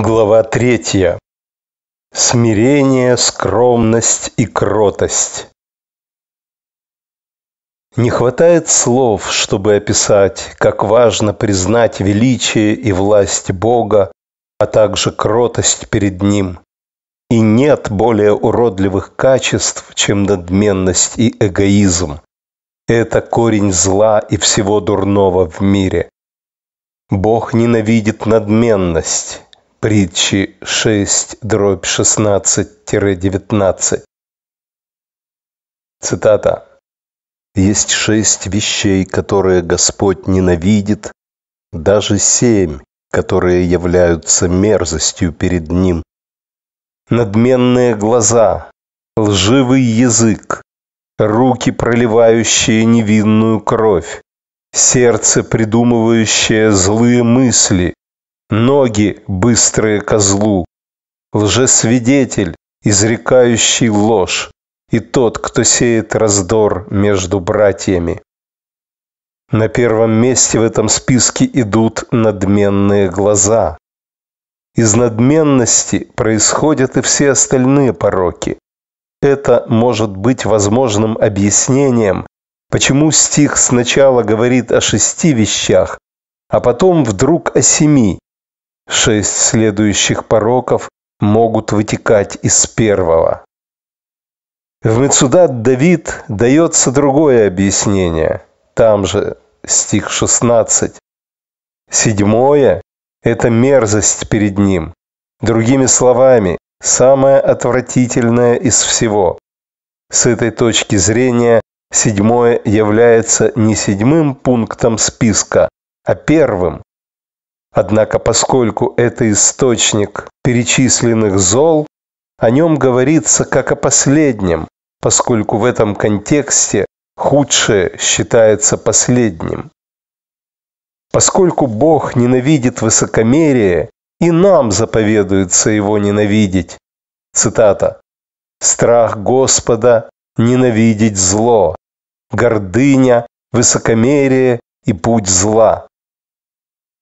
Глава третья. Смирение, скромность и кротость. Не хватает слов, чтобы описать, как важно признать величие и власть Бога, а также кротость перед Ним. И нет более уродливых качеств, чем надменность и эгоизм. Это корень зла и всего дурного в мире. Бог ненавидит надменность притчи 6, дробь 16-19. Цитата. «Есть шесть вещей, которые Господь ненавидит, даже семь, которые являются мерзостью перед Ним. Надменные глаза, лживый язык, руки, проливающие невинную кровь, сердце, придумывающее злые мысли, ноги быстрые козлу. Лжесвидетель, изрекающий ложь, и тот, кто сеет раздор между братьями. На первом месте в этом списке идут надменные глаза. Из надменности происходят и все остальные пороки. Это может быть возможным объяснением, почему стих сначала говорит о шести вещах, а потом вдруг о семи, Шесть следующих пороков могут вытекать из первого. В Мецудат Давид дается другое объяснение. Там же стих 16. Седьмое – это мерзость перед ним. Другими словами, самое отвратительное из всего. С этой точки зрения седьмое является не седьмым пунктом списка, а первым, Однако, поскольку это источник перечисленных зол, о нем говорится как о последнем, поскольку в этом контексте худшее считается последним. Поскольку Бог ненавидит высокомерие, и нам заповедуется его ненавидеть. Цитата. «Страх Господа – ненавидеть зло, гордыня, высокомерие и путь зла».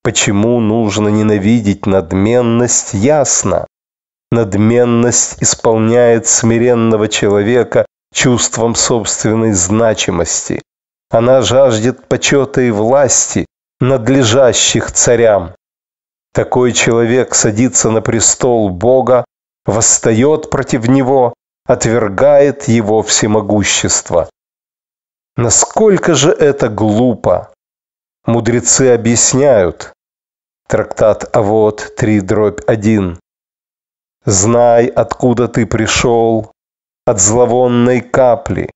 Почему нужно ненавидеть надменность, ясно. Надменность исполняет смиренного человека чувством собственной значимости. Она жаждет почета и власти, надлежащих царям. Такой человек садится на престол Бога, восстает против него, отвергает его всемогущество. Насколько же это глупо! Мудрецы объясняют. Трактат Авод 3 дробь 1. Знай, откуда ты пришел, от зловонной капли.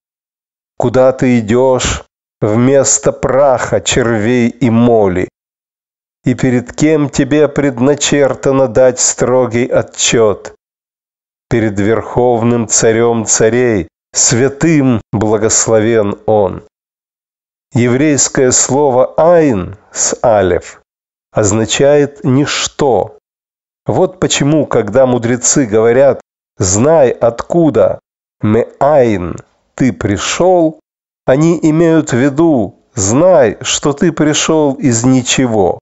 Куда ты идешь, вместо праха, червей и моли. И перед кем тебе предначертано дать строгий отчет? Перед верховным царем царей, святым благословен он. Еврейское слово «айн» с «алев» означает «ничто». Вот почему, когда мудрецы говорят «знай откуда» мы «меайн» ты пришел, они имеют в виду «знай, что ты пришел из ничего».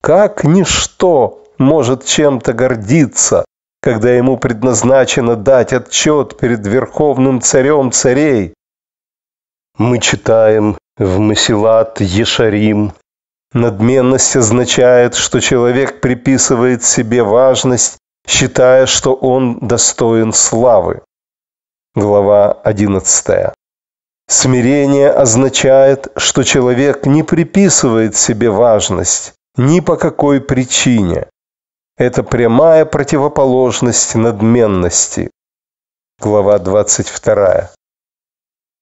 Как ничто может чем-то гордиться, когда ему предназначено дать отчет перед верховным царем царей? Мы читаем в Масилат Ешарим. Надменность означает, что человек приписывает себе важность, считая, что он достоин славы. Глава 11. Смирение означает, что человек не приписывает себе важность ни по какой причине. Это прямая противоположность надменности. Глава 22.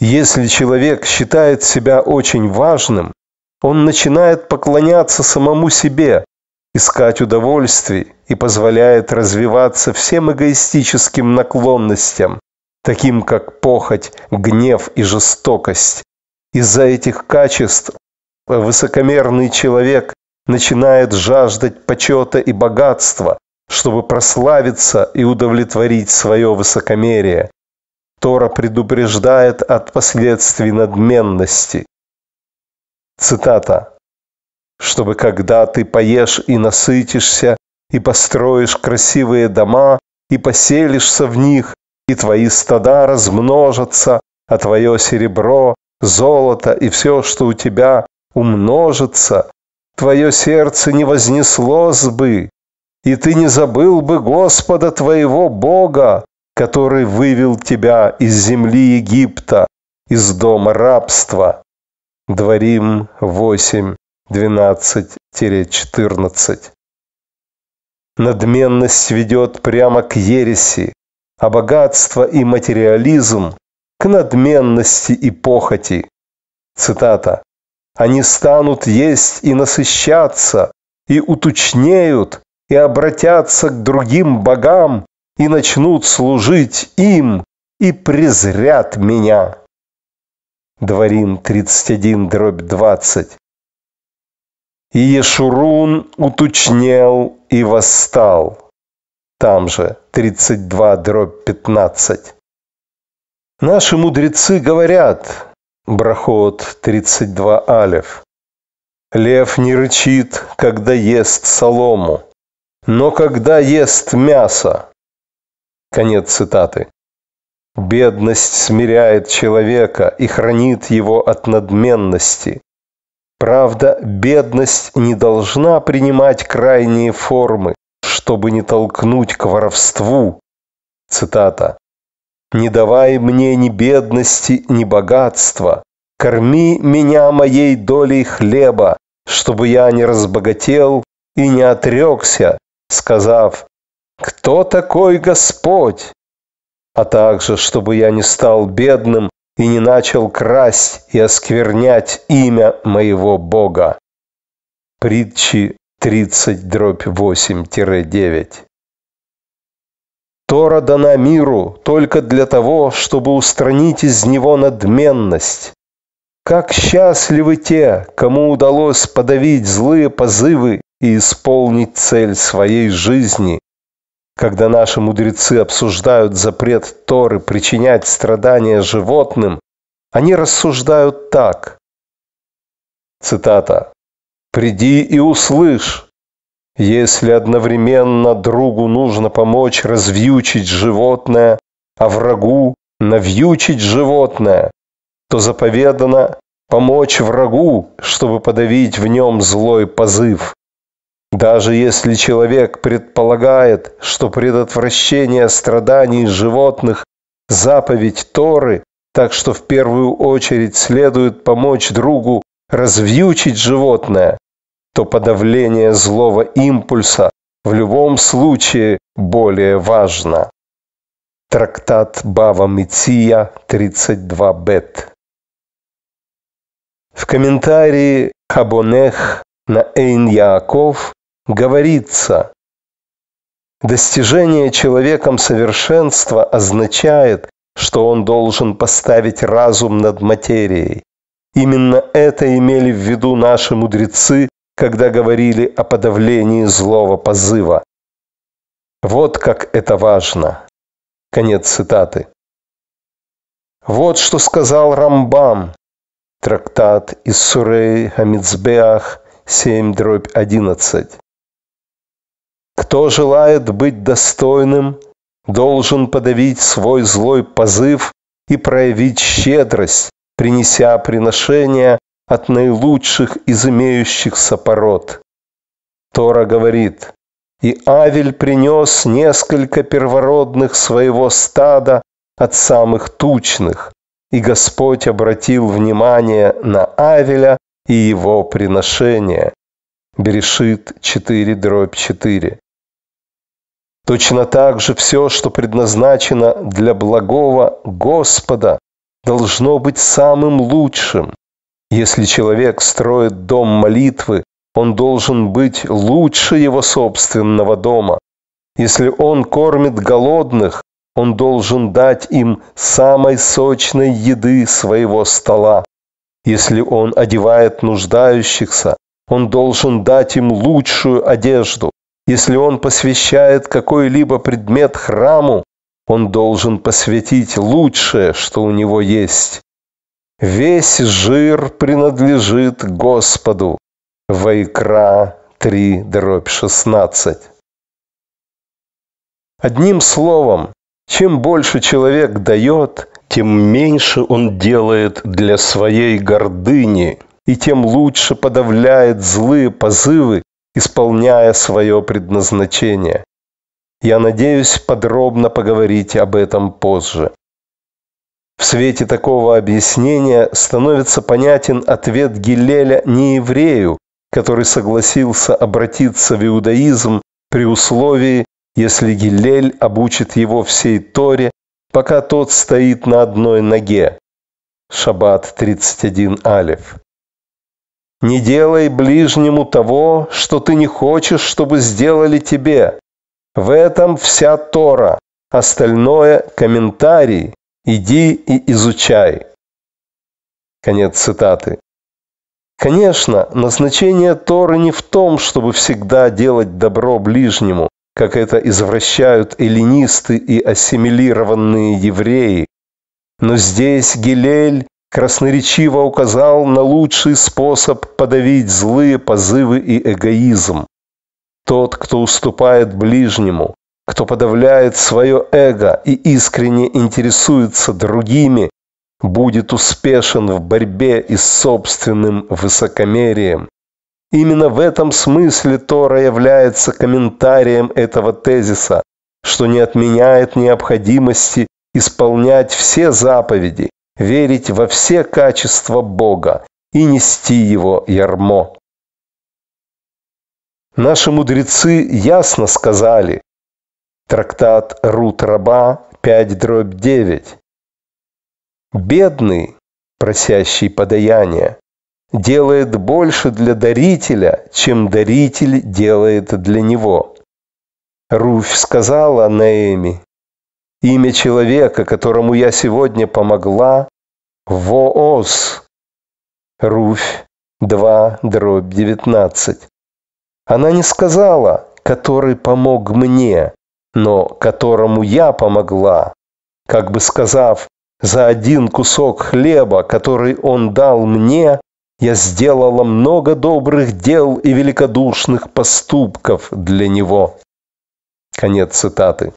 Если человек считает себя очень важным, он начинает поклоняться самому себе, искать удовольствий и позволяет развиваться всем эгоистическим наклонностям, таким как похоть, гнев и жестокость. Из-за этих качеств высокомерный человек начинает жаждать почета и богатства, чтобы прославиться и удовлетворить свое высокомерие. Тора предупреждает от последствий надменности. Цитата. «Чтобы когда ты поешь и насытишься, и построишь красивые дома, и поселишься в них, и твои стада размножатся, а твое серебро, золото и все, что у тебя, умножится, твое сердце не вознеслось бы, и ты не забыл бы Господа твоего Бога, который вывел тебя из земли Египта, из дома рабства. Дворим 8, 12-14. Надменность ведет прямо к ереси, а богатство и материализм к надменности и похоти. Цитата. «Они станут есть и насыщаться, и уточнеют, и обратятся к другим богам, и начнут служить им, и презрят меня. Дворим 31, дробь 20. И Ешурун уточнел и восстал. Там же 32, дробь 15. Наши мудрецы говорят, Брахот 32 алев. Лев не рычит, когда ест солому, но когда ест мясо, Конец цитаты. Бедность смиряет человека и хранит его от надменности. Правда, бедность не должна принимать крайние формы, чтобы не толкнуть к воровству. Цитата. «Не давай мне ни бедности, ни богатства. Корми меня моей долей хлеба, чтобы я не разбогател и не отрекся, сказав, кто такой Господь, а также, чтобы я не стал бедным и не начал красть и осквернять имя моего Бога. Притчи 30 дробь 8-9. Тора дана миру только для того, чтобы устранить из него надменность. Как счастливы те, кому удалось подавить злые позывы и исполнить цель своей жизни когда наши мудрецы обсуждают запрет Торы причинять страдания животным, они рассуждают так. Цитата. «Приди и услышь, если одновременно другу нужно помочь развьючить животное, а врагу навьючить животное, то заповедано помочь врагу, чтобы подавить в нем злой позыв. Даже если человек предполагает, что предотвращение страданий животных – заповедь Торы, так что в первую очередь следует помочь другу развьючить животное, то подавление злого импульса в любом случае более важно. Трактат Бава Мития 32 Бет В комментарии Хабонех на Эйн Яаков говорится, достижение человеком совершенства означает, что он должен поставить разум над материей. Именно это имели в виду наши мудрецы, когда говорили о подавлении злого позыва. Вот как это важно. Конец цитаты. Вот что сказал Рамбам, трактат из Сурей Амицбеах 7 дробь 11. Кто желает быть достойным, должен подавить свой злой позыв и проявить щедрость, принеся приношения от наилучших из имеющихся пород. Тора говорит, «И Авель принес несколько первородных своего стада от самых тучных, и Господь обратил внимание на Авеля и его приношение». Берешит 4, дробь 4. Точно так же все, что предназначено для благого Господа, должно быть самым лучшим. Если человек строит дом молитвы, он должен быть лучше его собственного дома. Если он кормит голодных, он должен дать им самой сочной еды своего стола. Если он одевает нуждающихся, он должен дать им лучшую одежду. Если он посвящает какой-либо предмет храму, он должен посвятить лучшее, что у него есть. Весь жир принадлежит Господу. Вайкра 3, дробь 16. Одним словом, чем больше человек дает, тем меньше он делает для своей гордыни, и тем лучше подавляет злые позывы исполняя свое предназначение. Я надеюсь подробно поговорить об этом позже. В свете такого объяснения становится понятен ответ Гилеля не еврею, который согласился обратиться в иудаизм при условии, если Гилель обучит его всей Торе, пока тот стоит на одной ноге. Шаббат 31 Алиф. Не делай ближнему того, что ты не хочешь, чтобы сделали тебе. В этом вся Тора. Остальное – комментарий. Иди и изучай. Конец цитаты. Конечно, назначение Торы не в том, чтобы всегда делать добро ближнему, как это извращают эллинисты и ассимилированные евреи. Но здесь Гилель красноречиво указал на лучший способ подавить злые позывы и эгоизм. Тот, кто уступает ближнему, кто подавляет свое эго и искренне интересуется другими, будет успешен в борьбе и с собственным высокомерием. Именно в этом смысле Тора является комментарием этого тезиса, что не отменяет необходимости исполнять все заповеди, верить во все качества Бога и нести Его ярмо. Наши мудрецы ясно сказали, трактат Рут Раба 5 дробь 9, «Бедный, просящий подаяние, делает больше для дарителя, чем даритель делает для него». Руфь сказала Наэми, Имя человека, которому я сегодня помогла, воос Руфь 2, дробь 19. Она не сказала, который помог мне, но которому я помогла, как бы сказав, за один кусок хлеба, который он дал мне, я сделала много добрых дел и великодушных поступков для него. Конец цитаты.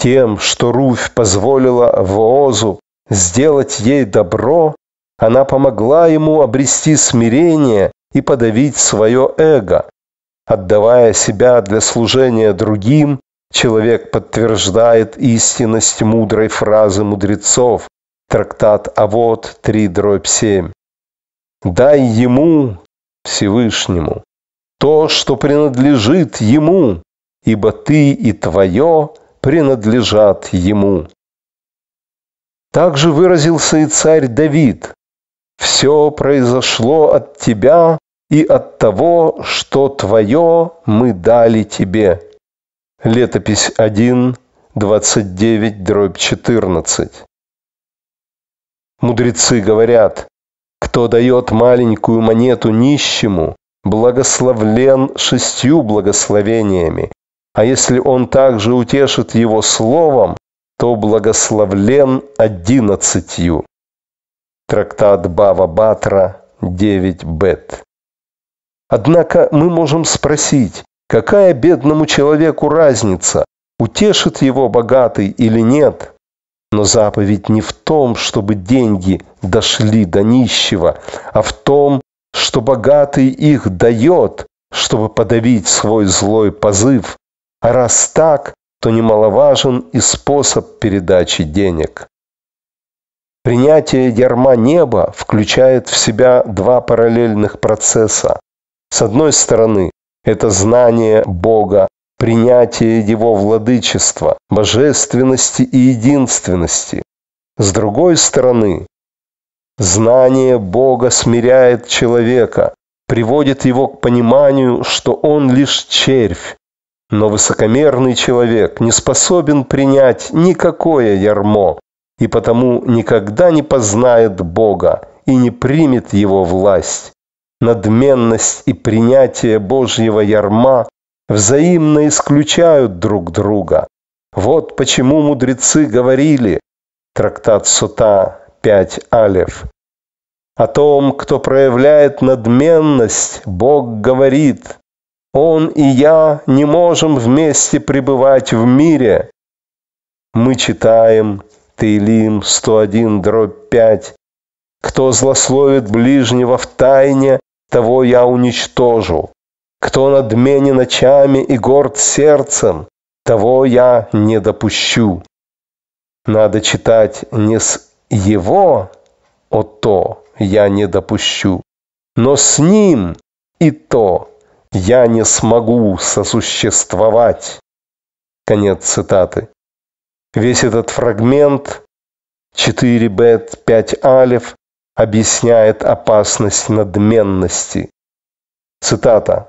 Тем, что Руфь позволила Воозу сделать ей добро, она помогла ему обрести смирение и подавить свое эго. Отдавая себя для служения другим, человек подтверждает истинность мудрой фразы мудрецов. Трактат Авод 3.7. Дай ему, Всевышнему, то, что принадлежит ему, ибо ты и твое принадлежат ему. Также выразился и царь Давид. «Все произошло от тебя и от того, что твое мы дали тебе». Летопись 1, 29, дробь 14. Мудрецы говорят, кто дает маленькую монету нищему, благословлен шестью благословениями, а если он также утешит его словом, то благословлен одиннадцатью. Трактат Бава Батра 9 Бет. Однако мы можем спросить, какая бедному человеку разница, утешит его богатый или нет? Но заповедь не в том, чтобы деньги дошли до нищего, а в том, что богатый их дает, чтобы подавить свой злой позыв а раз так, то немаловажен и способ передачи денег. Принятие ярма неба включает в себя два параллельных процесса. С одной стороны, это знание Бога, принятие Его владычества, божественности и единственности. С другой стороны, знание Бога смиряет человека, приводит его к пониманию, что он лишь червь, но высокомерный человек не способен принять никакое ярмо, и потому никогда не познает Бога и не примет Его власть. Надменность и принятие Божьего ярма взаимно исключают друг друга. Вот почему мудрецы говорили, трактат Сута, 5 Алев, о том, кто проявляет надменность, Бог говорит, он и я не можем вместе пребывать в мире. Мы читаем Тейлим 101, дробь 5. Кто злословит ближнего в тайне, того я уничтожу. Кто надменен ночами и горд сердцем, того я не допущу. Надо читать не с его, о то я не допущу, но с ним и то я не смогу сосуществовать. Конец цитаты. Весь этот фрагмент 4 бет 5 алев объясняет опасность надменности. Цитата.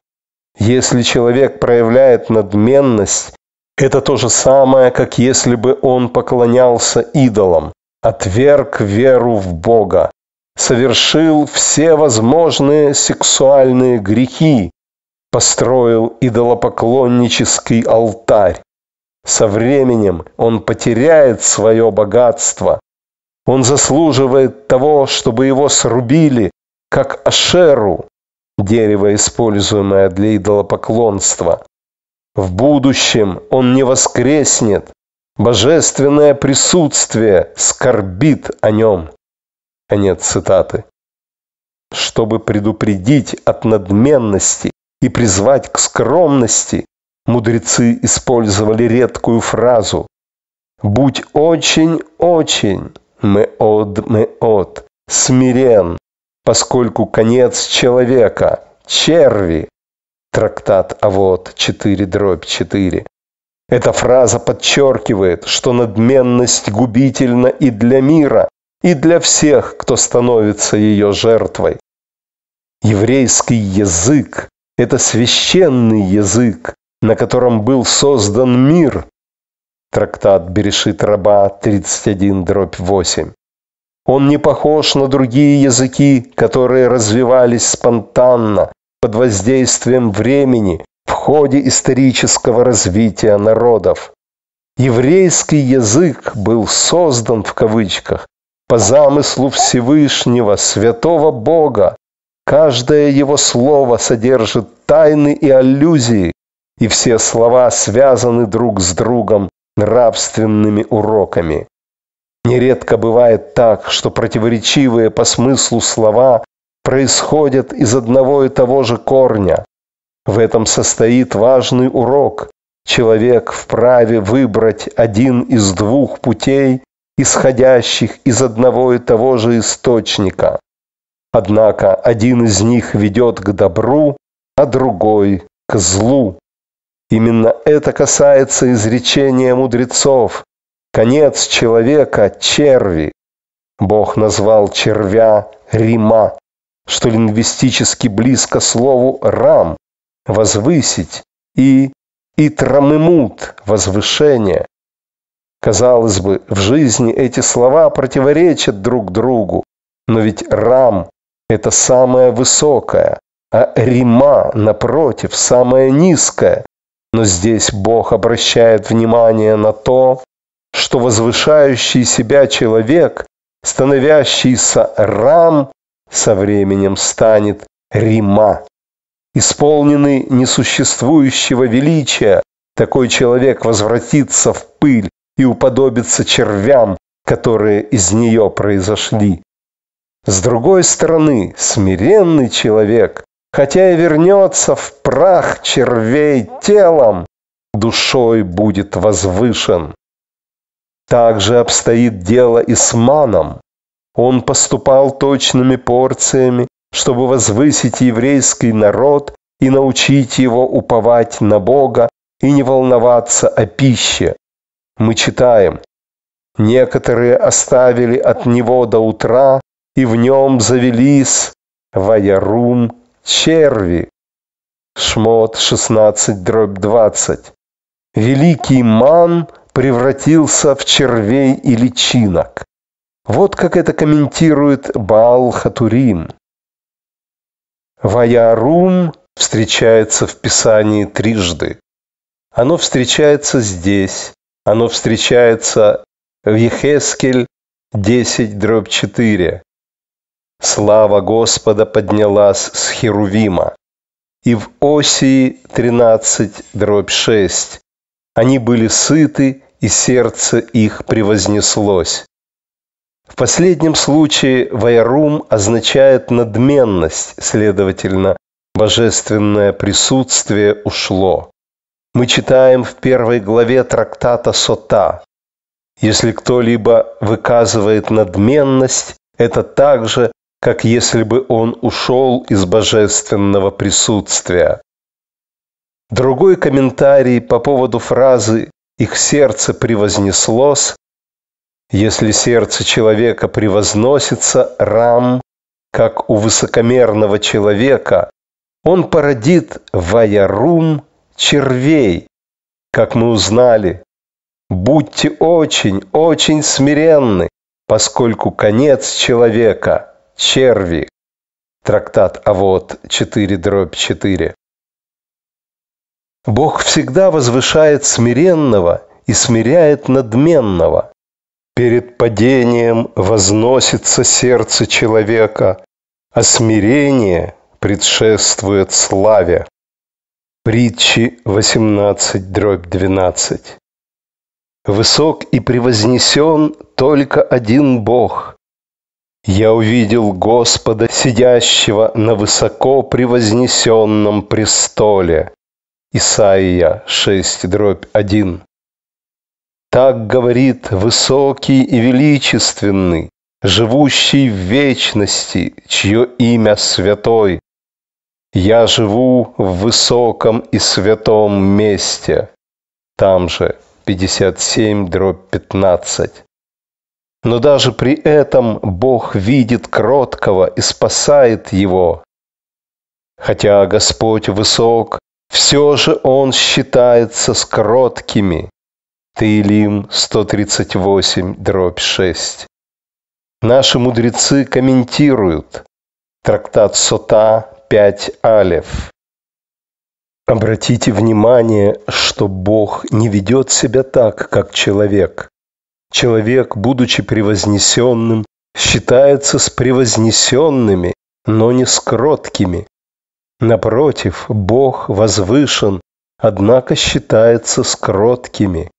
Если человек проявляет надменность, это то же самое, как если бы он поклонялся идолам, отверг веру в Бога, совершил все возможные сексуальные грехи, построил идолопоклоннический алтарь. Со временем он потеряет свое богатство. Он заслуживает того, чтобы его срубили, как ашеру, дерево, используемое для идолопоклонства. В будущем он не воскреснет. Божественное присутствие скорбит о нем. Конец цитаты. Чтобы предупредить от надменности, и призвать к скромности, мудрецы использовали редкую фразу «Будь очень-очень, меод-меод, смирен, поскольку конец человека, черви». Трактат Авод 4 дробь 4. Эта фраза подчеркивает, что надменность губительна и для мира, и для всех, кто становится ее жертвой. Еврейский язык это священный язык, на котором был создан мир. Трактат Берешит Раба 31 дробь 8. Он не похож на другие языки, которые развивались спонтанно, под воздействием времени, в ходе исторического развития народов. Еврейский язык был создан в кавычках по замыслу Всевышнего, Святого Бога, Каждое его слово содержит тайны и аллюзии, и все слова связаны друг с другом нравственными уроками. Нередко бывает так, что противоречивые по смыслу слова происходят из одного и того же корня. В этом состоит важный урок. Человек вправе выбрать один из двух путей, исходящих из одного и того же источника. Однако один из них ведет к добру, а другой – к злу. Именно это касается изречения мудрецов. Конец человека – черви. Бог назвал червя Рима, что лингвистически близко слову «рам» – возвысить, и «итрамемут» – возвышение. Казалось бы, в жизни эти слова противоречат друг другу, но ведь «рам» это самое высокое, а Рима, напротив, самое низкое. Но здесь Бог обращает внимание на то, что возвышающий себя человек, становящийся Рам, со временем станет Рима. Исполненный несуществующего величия, такой человек возвратится в пыль и уподобится червям, которые из нее произошли. С другой стороны, смиренный человек, хотя и вернется в прах червей телом, душой будет возвышен. Так же обстоит дело и с маном. Он поступал точными порциями, чтобы возвысить еврейский народ и научить его уповать на Бога и не волноваться о пище. Мы читаем, некоторые оставили от него до утра и в нем завелись ваярум черви. Шмот 16 дробь 20. Великий ман превратился в червей и личинок. Вот как это комментирует Баал Хатурим. Ваярум встречается в Писании трижды. Оно встречается здесь, оно встречается в Ехескель 10 дробь 4. Слава Господа поднялась с Херувима. И в Осии 13, дробь 6. Они были сыты, и сердце их превознеслось. В последнем случае вайрум означает надменность, следовательно, божественное присутствие ушло. Мы читаем в первой главе трактата Сота. Если кто-либо выказывает надменность, это также как если бы он ушел из божественного присутствия. Другой комментарий по поводу фразы «их сердце превознеслось» Если сердце человека превозносится, рам, как у высокомерного человека, он породит ваярум червей, как мы узнали. Будьте очень, очень смиренны, поскольку конец человека – черви. Трактат Авод 4 дробь 4. Бог всегда возвышает смиренного и смиряет надменного. Перед падением возносится сердце человека, а смирение предшествует славе. Притчи 18 дробь 12. Высок и превознесен только один Бог, я увидел Господа, сидящего на высоко превознесенном престоле. Исаия 6, дробь 1. Так говорит высокий и величественный, живущий в вечности, чье имя святой. Я живу в высоком и святом месте. Там же 57, дробь 15. Но даже при этом Бог видит кроткого и спасает его. Хотя Господь высок, все же Он считается с кроткими. Таилим 138, дробь 6. Наши мудрецы комментируют трактат Сота 5 алев. Обратите внимание, что Бог не ведет себя так, как человек. Человек, будучи превознесенным, считается с превознесенными, но не с кроткими. Напротив, Бог возвышен, однако считается с кроткими.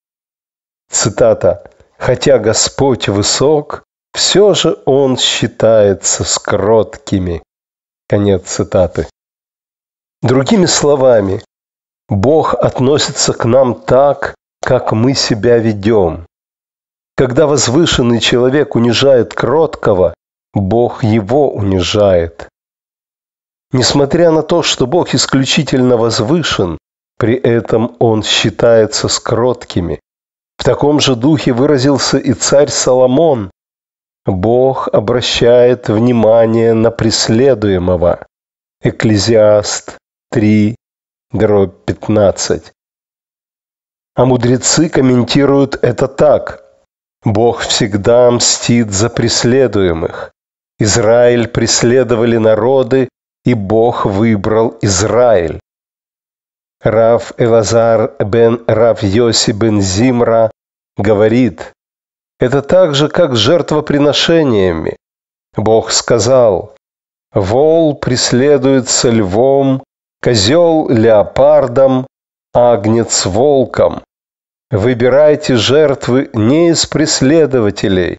Цитата. «Хотя Господь высок, все же Он считается с кроткими». Конец цитаты. Другими словами, Бог относится к нам так, как мы себя ведем. Когда возвышенный человек унижает кроткого, Бог его унижает. Несмотря на то, что Бог исключительно возвышен, при этом он считается с кроткими. В таком же духе выразился и царь Соломон. Бог обращает внимание на преследуемого. Экклезиаст 3, дробь 15. А мудрецы комментируют это так. Бог всегда мстит за преследуемых. Израиль преследовали народы, и Бог выбрал Израиль. Рав Элазар бен Рав Йоси бен Зимра говорит, это так же, как жертвоприношениями. Бог сказал, вол преследуется львом, козел леопардом, агнец волком. Выбирайте жертвы не из преследователей,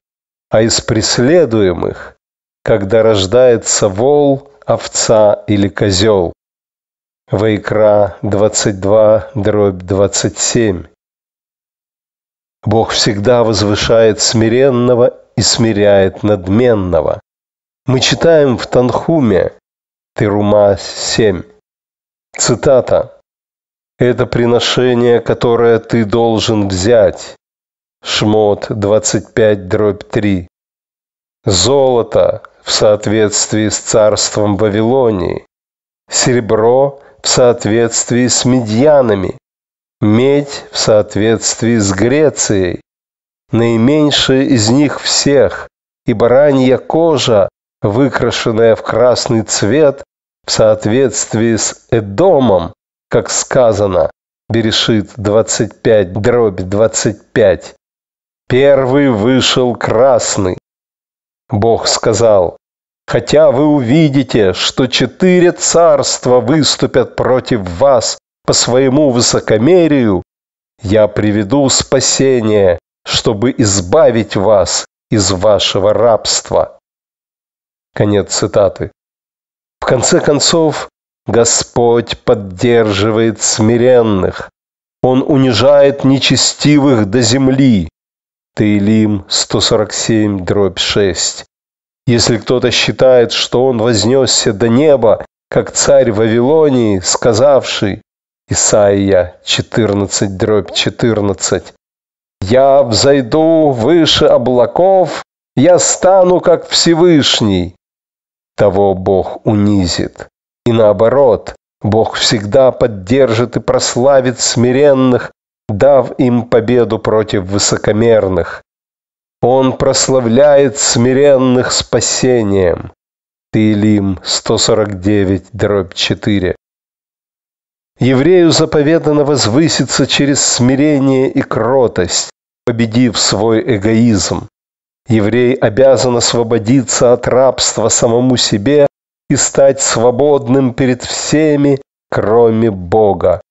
а из преследуемых, когда рождается вол, овца или козел. Вайкра 22, дробь 27. Бог всегда возвышает смиренного и смиряет надменного. Мы читаем в Танхуме, Терума 7. Цитата это приношение, которое ты должен взять. Шмот 25 дробь 3. Золото в соответствии с царством Вавилонии, серебро в соответствии с медьянами, медь в соответствии с Грецией, наименьшее из них всех, и баранья кожа, выкрашенная в красный цвет в соответствии с Эдомом, как сказано, Берешит 25, дробь 25. Первый вышел красный. Бог сказал, хотя вы увидите, что четыре царства выступят против вас по своему высокомерию, я приведу спасение, чтобы избавить вас из вашего рабства. Конец цитаты. В конце концов, Господь поддерживает смиренных. Он унижает нечестивых до земли. Таилим 147, дробь 6. Если кто-то считает, что он вознесся до неба, как царь Вавилонии, сказавший, Исаия 14, дробь 14, «Я взойду выше облаков, я стану как Всевышний», того Бог унизит. И наоборот, Бог всегда поддержит и прославит смиренных, дав им победу против высокомерных. Он прославляет смиренных спасением. Тилим 149, дробь 4. Еврею заповедано возвыситься через смирение и кротость, победив свой эгоизм. Еврей обязан освободиться от рабства самому себе и стать свободным перед всеми, кроме Бога.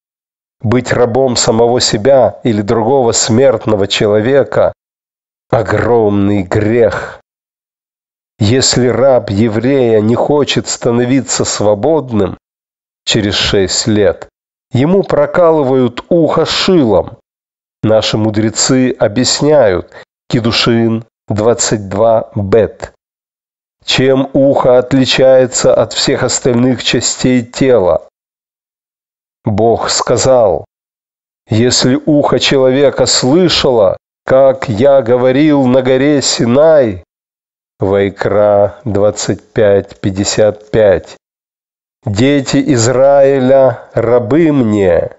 Быть рабом самого себя или другого смертного человека – огромный грех. Если раб еврея не хочет становиться свободным через шесть лет, ему прокалывают ухо шилом. Наши мудрецы объясняют, Кедушин 22 бет. Чем ухо отличается от всех остальных частей тела? Бог сказал, «Если ухо человека слышало, как я говорил на горе Синай, Вайкра 25.55. Дети Израиля, рабы мне,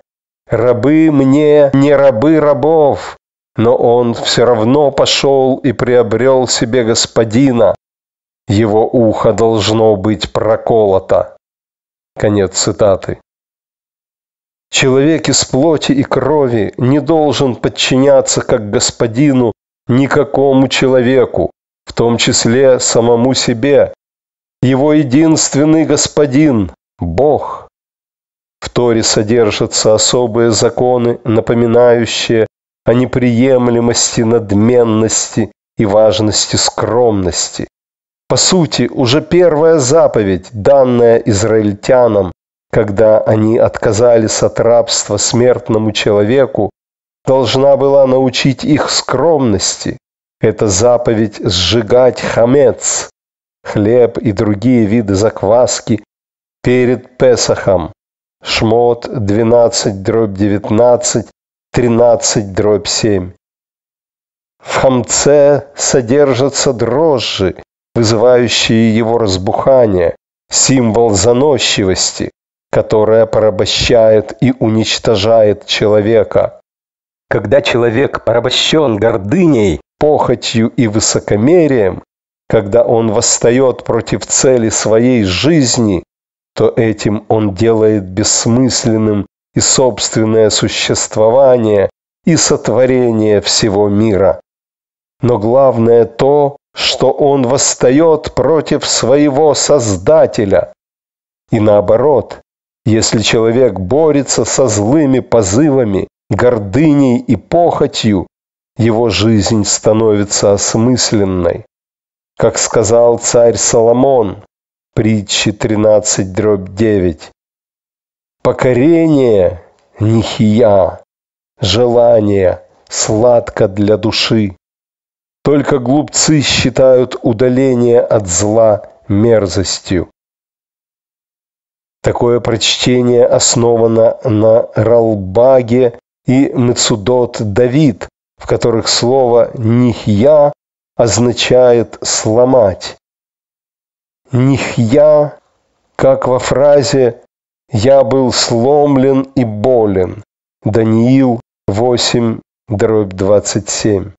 рабы мне, не рабы рабов, но он все равно пошел и приобрел себе господина, его ухо должно быть проколото. Конец цитаты. Человек из плоти и крови не должен подчиняться как господину никакому человеку, в том числе самому себе. Его единственный господин – Бог. В Торе содержатся особые законы, напоминающие о неприемлемости надменности и важности скромности. По сути, уже первая заповедь, данная израильтянам, когда они отказались от рабства смертному человеку, должна была научить их скромности. Это заповедь сжигать хамец, хлеб и другие виды закваски перед Песахом. Шмот 12 дробь 19, 13 дробь 7. В хамце содержатся дрожжи, вызывающие его разбухание, символ заносчивости, которая порабощает и уничтожает человека. Когда человек порабощен гордыней, похотью и высокомерием, когда он восстает против цели своей жизни, то этим он делает бессмысленным и собственное существование, и сотворение всего мира. Но главное то, что он восстает против своего Создателя. И наоборот, если человек борется со злыми позывами, гордыней и похотью, его жизнь становится осмысленной. Как сказал царь Соломон, притчи 13 дробь 9, «Покорение – нихия, желание – сладко для души, только глупцы считают удаление от зла мерзостью. Такое прочтение основано на Ралбаге и Мецудот Давид, в которых слово «нихья» означает «сломать». «Нихья», как во фразе «я был сломлен и болен» Даниил 8, дробь 27.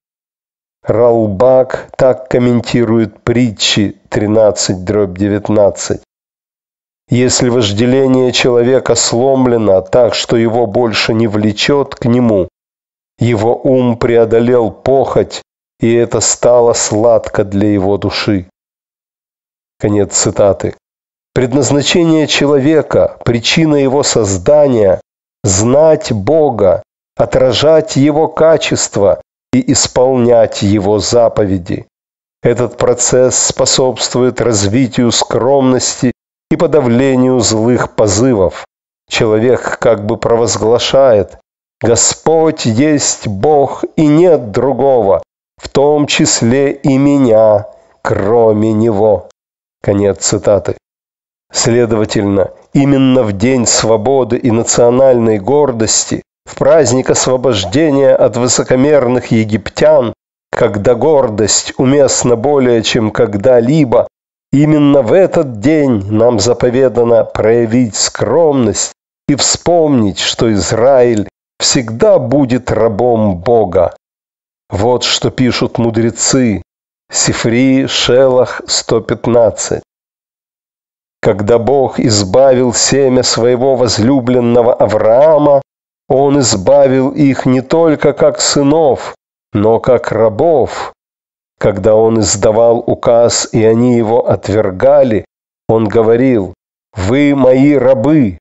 Ралбак так комментирует притчи 13.19. Если вожделение человека сломлено так, что его больше не влечет к нему, его ум преодолел похоть, и это стало сладко для его души. Конец цитаты. Предназначение человека, причина его создания – знать Бога, отражать Его качества и исполнять Его заповеди. Этот процесс способствует развитию скромности и подавлению злых позывов. Человек как бы провозглашает «Господь есть Бог и нет другого, в том числе и меня, кроме Него». Конец цитаты. Следовательно, именно в день свободы и национальной гордости в праздник освобождения от высокомерных египтян, когда гордость уместна более, чем когда-либо, именно в этот день нам заповедано проявить скромность и вспомнить, что Израиль всегда будет рабом Бога. Вот что пишут мудрецы. Сифри, Шелах, 115. Когда Бог избавил семя своего возлюбленного Авраама, он избавил их не только как сынов, но как рабов. Когда он издавал указ, и они его отвергали, он говорил, «Вы мои рабы».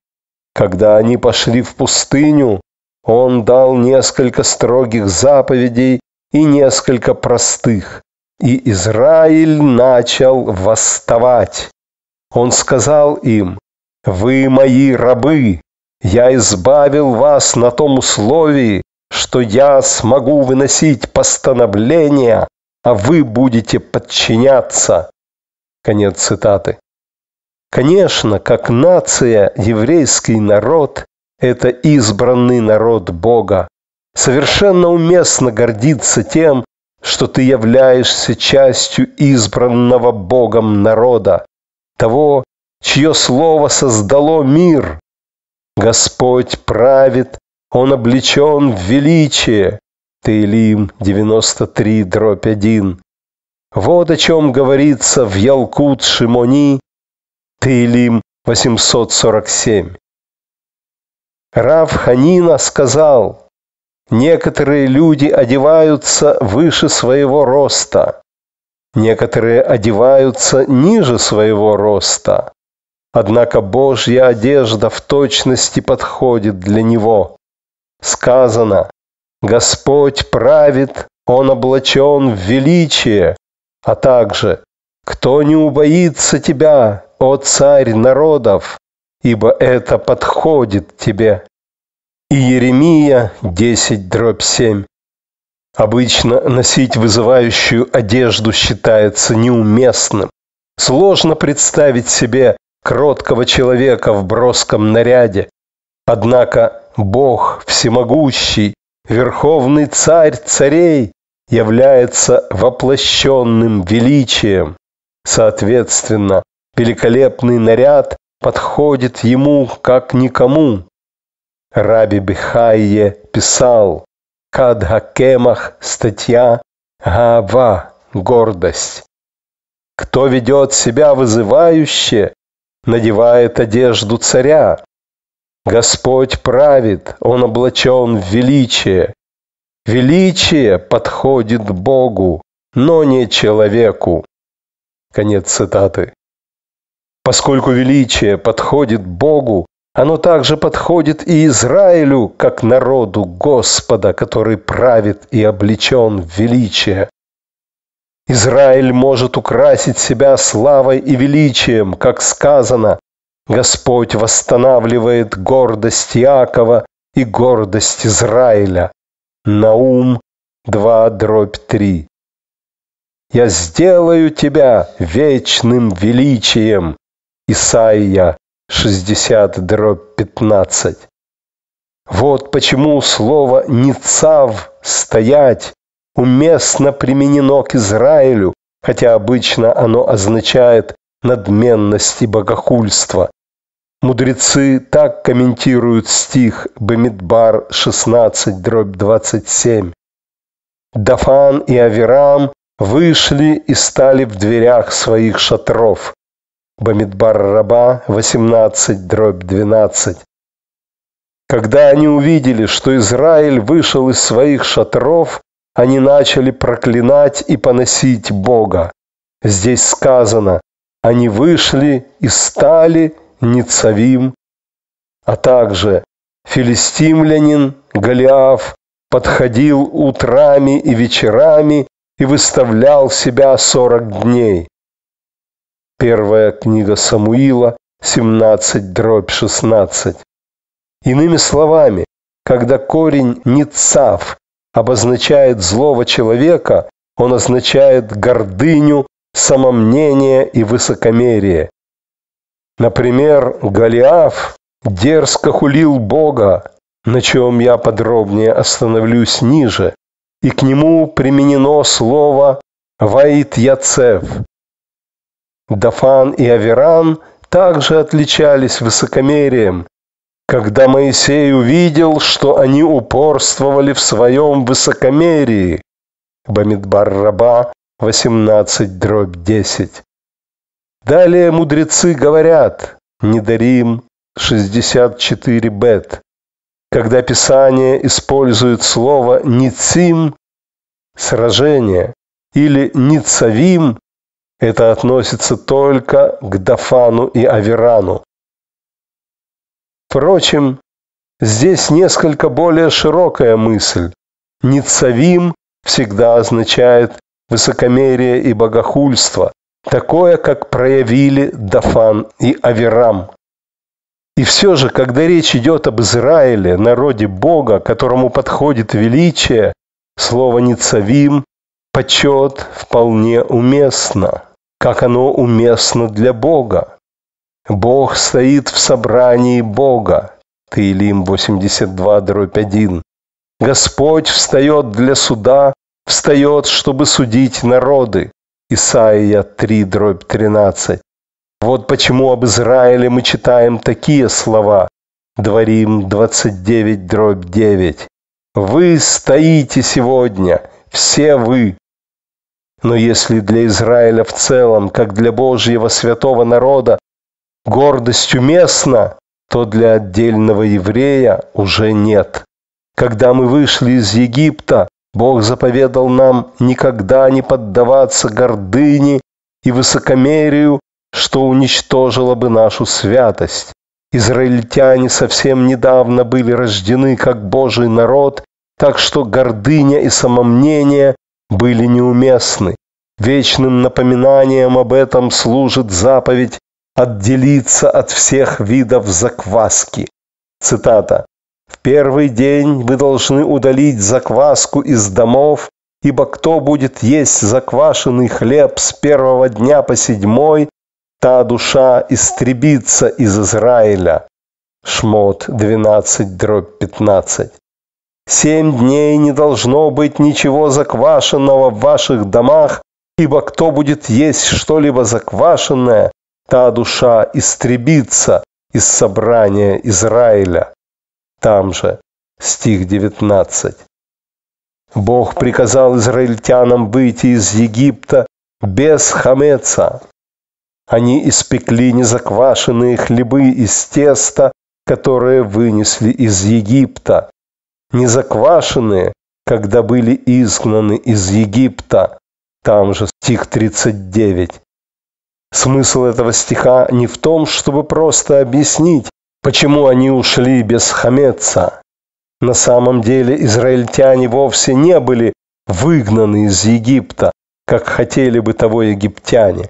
Когда они пошли в пустыню, он дал несколько строгих заповедей и несколько простых. И Израиль начал восставать. Он сказал им, «Вы мои рабы, я избавил вас на том условии, что я смогу выносить постановления, а вы будете подчиняться. Конец цитаты. Конечно, как нация, еврейский народ – это избранный народ Бога. Совершенно уместно гордиться тем, что ты являешься частью избранного Богом народа, того, чье слово создало мир, Господь правит, Он облечен в величие. Таилим 93, дробь 1. Вот о чем говорится в Ялкут Шимони, Таилим 847. Рав Ханина сказал, некоторые люди одеваются выше своего роста, некоторые одеваются ниже своего роста – Однако Божья одежда в точности подходит для него. Сказано, Господь правит, Он облачен в величие, а также, кто не убоится тебя, о царь народов, ибо это подходит тебе. Иеремия Еремия 10 дробь 7. Обычно носить вызывающую одежду считается неуместным. Сложно представить себе, кроткого человека в броском наряде. Однако Бог всемогущий, верховный царь царей, является воплощенным величием. Соответственно, великолепный наряд подходит ему как никому. Раби Бихайе писал Кадхакемах статья Гава – гордость. Кто ведет себя вызывающе, надевает одежду царя. Господь правит, Он облачен в величие. Величие подходит Богу, но не человеку. Конец цитаты. Поскольку величие подходит Богу, оно также подходит и Израилю, как народу Господа, который правит и облечен в величие. Израиль может украсить себя славой и величием, как сказано. Господь восстанавливает гордость Иакова и гордость Израиля. Наум 2 дробь 3. Я сделаю тебя вечным величием. Исаия 60 дробь 15. Вот почему слово «ницав» – «стоять» уместно применено к Израилю, хотя обычно оно означает надменность и богохульство. Мудрецы так комментируют стих Бамидбар 16, дробь 27. Дафан и Авирам вышли и стали в дверях своих шатров. Бамидбар Раба 18, дробь 12. Когда они увидели, что Израиль вышел из своих шатров, они начали проклинать и поносить Бога. Здесь сказано, они вышли и стали Ницавим, а также филистимлянин Голиаф подходил утрами и вечерами и выставлял себя сорок дней. Первая книга Самуила, 17 дробь 16. Иными словами, когда корень Ницав обозначает злого человека, он означает гордыню, самомнение и высокомерие. Например, Голиаф дерзко хулил Бога, на чем я подробнее остановлюсь ниже, и к нему применено слово «Ваит Яцев». Дафан и Аверан также отличались высокомерием, когда Моисей увидел, что они упорствовали в своем высокомерии, Бамидбар-Раба 18 дробь 10. Далее мудрецы говорят, не дарим 64 бет. Когда Писание использует слово «ницим» – сражение, или «ницавим» – это относится только к Дафану и Аверану, Впрочем, здесь несколько более широкая мысль. Ницавим всегда означает высокомерие и богохульство, такое, как проявили Дафан и Аверам. И все же, когда речь идет об Израиле, народе Бога, которому подходит величие, слово ницавим, почет вполне уместно, как оно уместно для Бога. Бог стоит в собрании Бога. Таилим 82, дробь 1. Господь встает для суда, встает, чтобы судить народы. Исаия 3, дробь 13. Вот почему об Израиле мы читаем такие слова. Дворим 29, дробь 9. Вы стоите сегодня, все вы. Но если для Израиля в целом, как для Божьего святого народа, гордость уместна, то для отдельного еврея уже нет. Когда мы вышли из Египта, Бог заповедал нам никогда не поддаваться гордыне и высокомерию, что уничтожило бы нашу святость. Израильтяне совсем недавно были рождены как Божий народ, так что гордыня и самомнение были неуместны. Вечным напоминанием об этом служит заповедь отделиться от всех видов закваски. Цитата. «В первый день вы должны удалить закваску из домов, ибо кто будет есть заквашенный хлеб с первого дня по седьмой, та душа истребится из Израиля». Шмот 12, дробь 15. «Семь дней не должно быть ничего заквашенного в ваших домах, ибо кто будет есть что-либо заквашенное, та душа истребится из собрания Израиля. Там же, стих 19. Бог приказал израильтянам выйти из Египта без хамеца. Они испекли незаквашенные хлебы из теста, которые вынесли из Египта. Незаквашенные, когда были изгнаны из Египта. Там же стих 39. Смысл этого стиха не в том, чтобы просто объяснить, почему они ушли без Хамеца. На самом деле израильтяне вовсе не были выгнаны из Египта, как хотели бы того египтяне.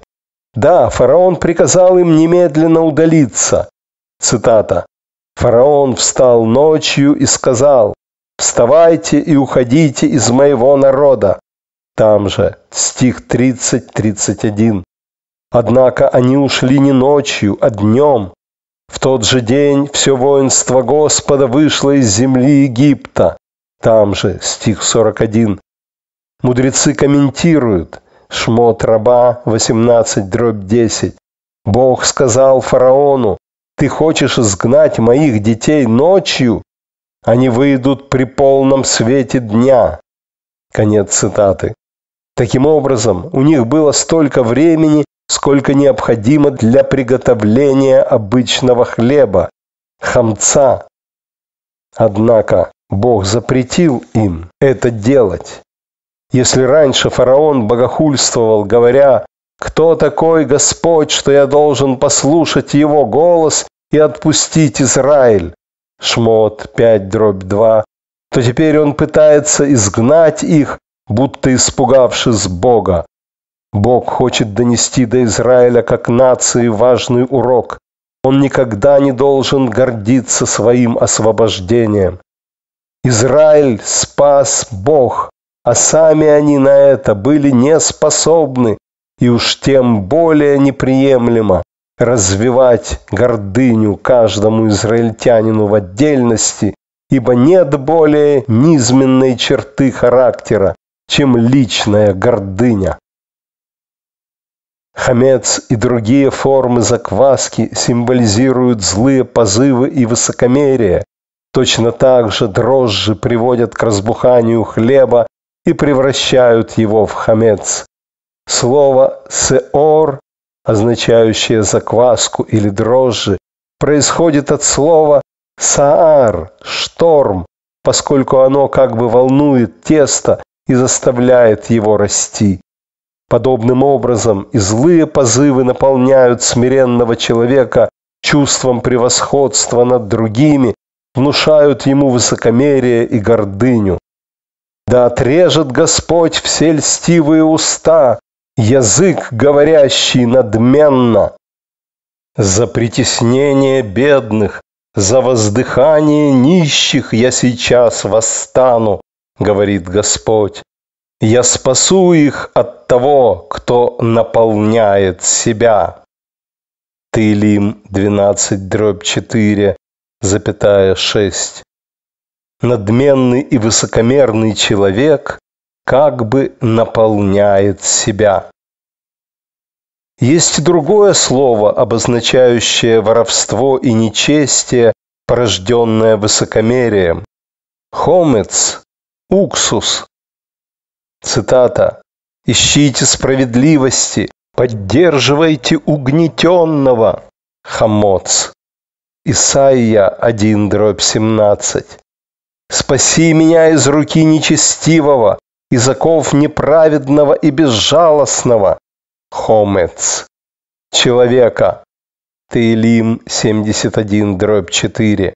Да, фараон приказал им немедленно удалиться. Цитата. «Фараон встал ночью и сказал, «Вставайте и уходите из моего народа». Там же стих 30-31. Однако они ушли не ночью, а днем. В тот же день все воинство Господа вышло из земли Египта. Там же стих 41. Мудрецы комментируют Шмот раба 18 дробь 10. Бог сказал фараону, ты хочешь изгнать моих детей ночью? Они выйдут при полном свете дня. Конец цитаты. Таким образом, у них было столько времени, сколько необходимо для приготовления обычного хлеба, хамца. Однако Бог запретил им это делать. Если раньше фараон богохульствовал, говоря, «Кто такой Господь, что я должен послушать его голос и отпустить Израиль?» Шмот 5 дробь 2, то теперь он пытается изгнать их, будто испугавшись Бога. Бог хочет донести до Израиля как нации важный урок. Он никогда не должен гордиться своим освобождением. Израиль спас Бог, а сами они на это были не способны, и уж тем более неприемлемо развивать гордыню каждому израильтянину в отдельности, ибо нет более низменной черты характера, чем личная гордыня. Хамец и другие формы закваски символизируют злые позывы и высокомерие. Точно так же дрожжи приводят к разбуханию хлеба и превращают его в хамец. Слово «сеор», означающее закваску или дрожжи, происходит от слова «саар» – «шторм», поскольку оно как бы волнует тесто и заставляет его расти. Подобным образом и злые позывы наполняют смиренного человека чувством превосходства над другими, внушают ему высокомерие и гордыню. Да отрежет Господь все льстивые уста, язык, говорящий надменно. За притеснение бедных, за воздыхание нищих я сейчас восстану, говорит Господь. Я спасу их от того, кто наполняет себя. Таилим 12 дробь 4, запятая 6. Надменный и высокомерный человек как бы наполняет себя. Есть и другое слово, обозначающее воровство и нечестие, порожденное высокомерием. Хомец – уксус, Цитата. «Ищите справедливости, поддерживайте угнетенного». Хамоц. Исайя 1, дробь 17. «Спаси меня из руки нечестивого, из оков неправедного и безжалостного». Хомец. Человека. Таилим 71, дробь 4.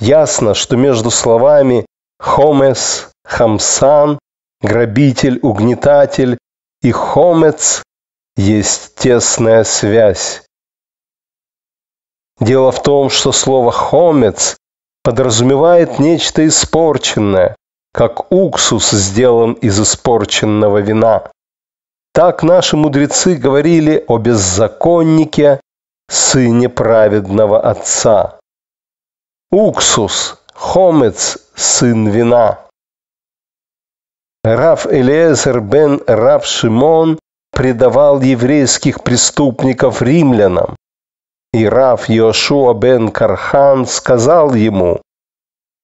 Ясно, что между словами «хомес», «хамсан» грабитель, угнетатель и хомец есть тесная связь. Дело в том, что слово «хомец» подразумевает нечто испорченное, как уксус сделан из испорченного вина. Так наши мудрецы говорили о беззаконнике, сыне праведного отца. Уксус, хомец, сын вина. Рав Элиэзер бен Рав Шимон предавал еврейских преступников римлянам. И Рав Йошуа бен Кархан сказал ему,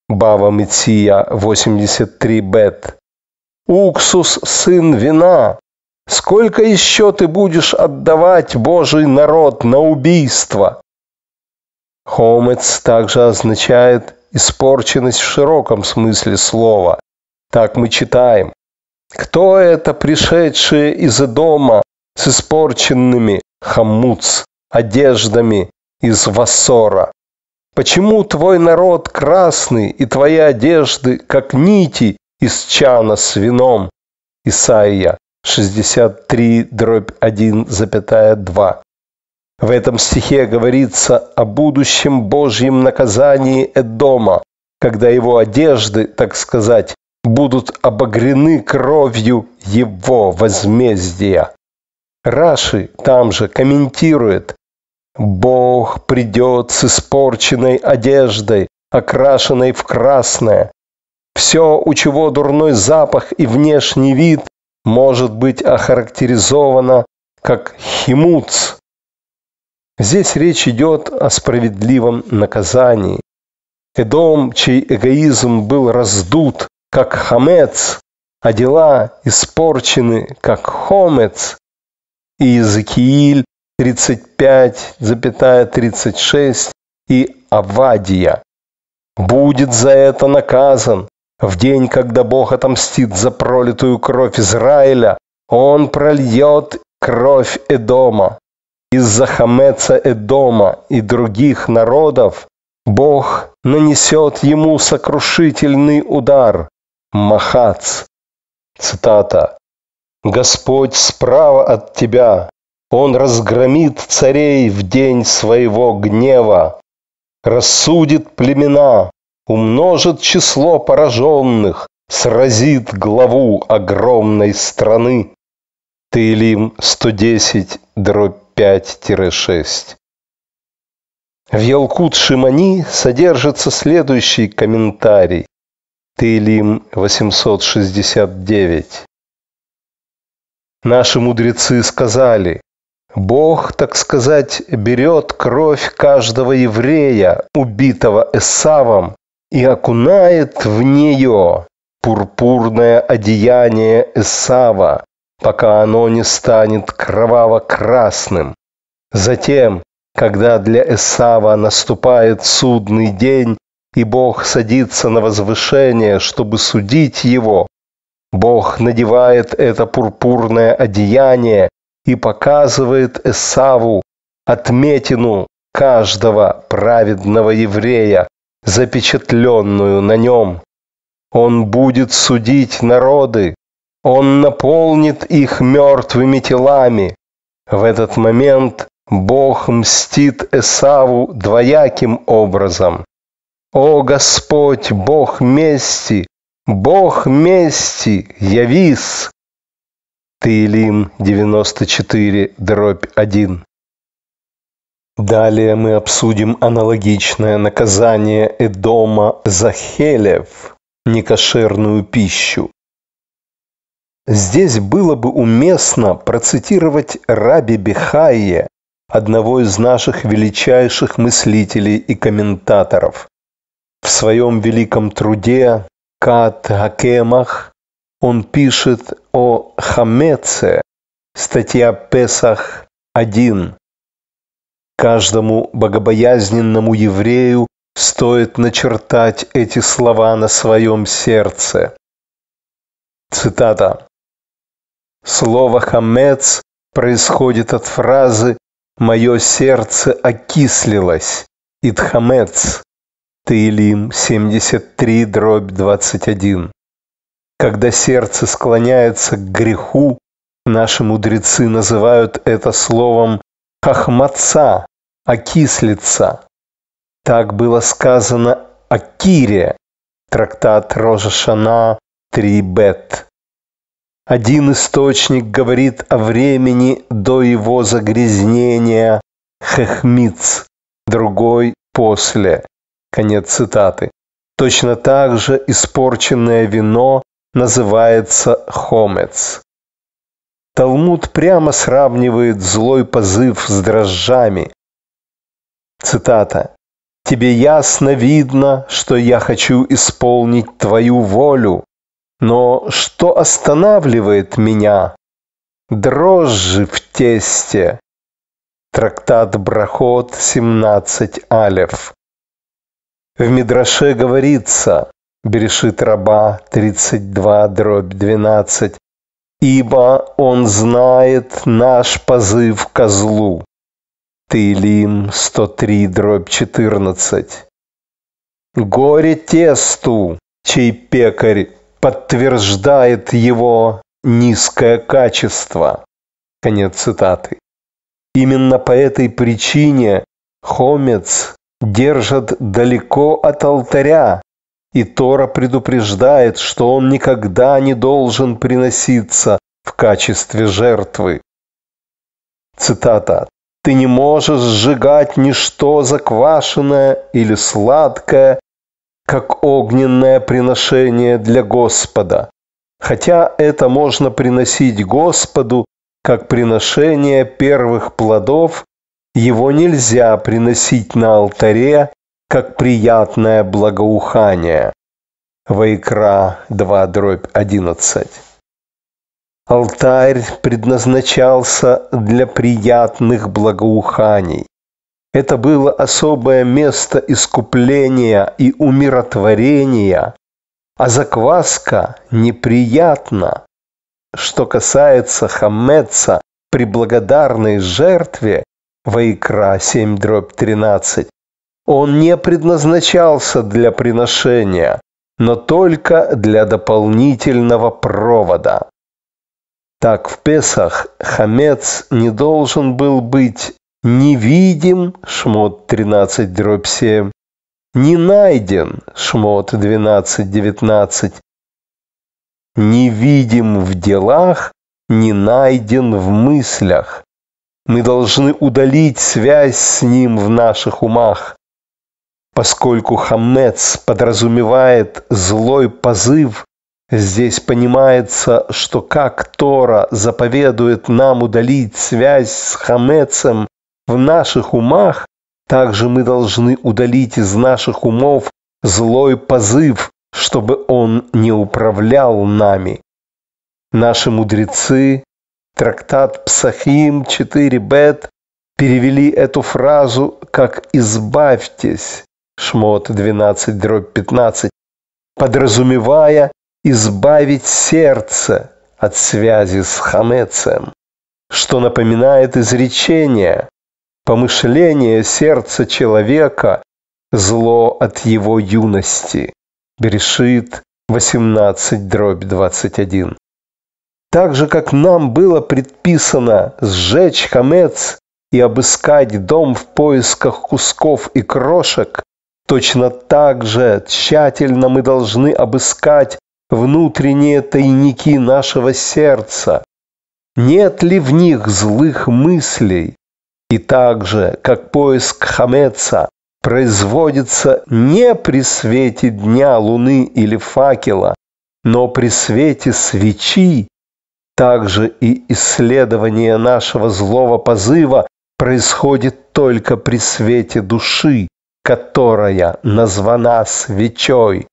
Бава Мития 83 бет, «Уксус, сын вина, сколько еще ты будешь отдавать Божий народ на убийство?» Хомец также означает испорченность в широком смысле слова. Так мы читаем. Кто это пришедшие из дома с испорченными хамуц одеждами из Вассора? Почему твой народ красный и твои одежды, как нити из чана с вином? Исаия 63, дробь 1, запятая 2. В этом стихе говорится о будущем Божьем наказании Эдома, когда его одежды, так сказать, будут обогрены кровью его возмездия. Раши там же комментирует, Бог придет с испорченной одеждой, окрашенной в красное. Все, у чего дурной запах и внешний вид, может быть охарактеризовано как химуц. Здесь речь идет о справедливом наказании. Эдом, чей эгоизм был раздут как хамец, а дела испорчены, как хомец. И Иезекииль 35,36 и Авадия. Будет за это наказан. В день, когда Бог отомстит за пролитую кровь Израиля, Он прольет кровь Эдома. Из-за Хамеца Эдома и других народов Бог нанесет ему сокрушительный удар. Махац. Цитата. «Господь справа от тебя, Он разгромит царей в день своего гнева, рассудит племена, умножит число пораженных, сразит главу огромной страны». Таилим 110, дробь 5-6. В Ялкут Шимани содержится следующий комментарий. Тылим 869. Наши мудрецы сказали, Бог, так сказать, берет кровь каждого еврея, убитого Эсавом, и окунает в нее пурпурное одеяние Эсава, пока оно не станет кроваво-красным. Затем, когда для Эсава наступает судный день, и Бог садится на возвышение, чтобы судить его. Бог надевает это пурпурное одеяние и показывает Эсаву отметину каждого праведного еврея, запечатленную на нем. Он будет судить народы, он наполнит их мертвыми телами. В этот момент Бог мстит Эсаву двояким образом. О Господь, Бог мести, Бог мести, явис! Таилим 94, дробь 1. Далее мы обсудим аналогичное наказание Эдома за хелев, некошерную пищу. Здесь было бы уместно процитировать Раби Бехайе, одного из наших величайших мыслителей и комментаторов, в своем великом труде «Кат Хакемах» он пишет о Хамеце, статья Песах 1. Каждому богобоязненному еврею стоит начертать эти слова на своем сердце. Цитата. Слово «хамец» происходит от фразы «Мое сердце окислилось» – «Итхамец», Таилим 73, дробь 21. Когда сердце склоняется к греху, наши мудрецы называют это словом «хахмаца», «окислица». Так было сказано о Кире, трактат Рожашана 3 бет. Один источник говорит о времени до его загрязнения хехмиц, другой – после. Конец цитаты. Точно так же испорченное вино называется хомец. Талмуд прямо сравнивает злой позыв с дрожжами. Цитата. «Тебе ясно видно, что я хочу исполнить твою волю, но что останавливает меня? Дрожжи в тесте». Трактат Брахот 17 Алев. В Мидраше говорится, Берешит раба 32 дробь 12, «Ибо он знает наш позыв козлу». Таилим 103 дробь 14. Горе тесту, чей пекарь подтверждает его низкое качество. Конец цитаты. Именно по этой причине хомец держат далеко от алтаря, и Тора предупреждает, что он никогда не должен приноситься в качестве жертвы. Цитата. «Ты не можешь сжигать ничто заквашенное или сладкое, как огненное приношение для Господа, хотя это можно приносить Господу как приношение первых плодов его нельзя приносить на алтаре, как приятное благоухание. Вайкра 2.11 Алтарь предназначался для приятных благоуханий. Это было особое место искупления и умиротворения, а закваска неприятна. Что касается хамеца при благодарной жертве, Вайкра 7.13. Он не предназначался для приношения, но только для дополнительного провода. Так в Песах хамец не должен был быть невидим, шмот 13 дробь 7, не найден, шмот 12 19, невидим в делах, не найден в мыслях, мы должны удалить связь с ним в наших умах, поскольку хамец подразумевает злой позыв, Здесь понимается, что как Тора заповедует нам удалить связь с Хамецем в наших умах, также мы должны удалить из наших умов злой позыв, чтобы он не управлял нами. Наши мудрецы Трактат Псахим 4 Бет перевели эту фразу как «избавьтесь» Шмот 12 дробь 15, подразумевая избавить сердце от связи с хамецем, что напоминает изречение «Помышление сердца человека – зло от его юности» Берешит 18 дробь 21 так же, как нам было предписано сжечь хамец и обыскать дом в поисках кусков и крошек, точно так же тщательно мы должны обыскать внутренние тайники нашего сердца. Нет ли в них злых мыслей? И так же, как поиск хамеца производится не при свете дня луны или факела, но при свете свечи, также и исследование нашего злого позыва происходит только при свете души, которая названа свечой.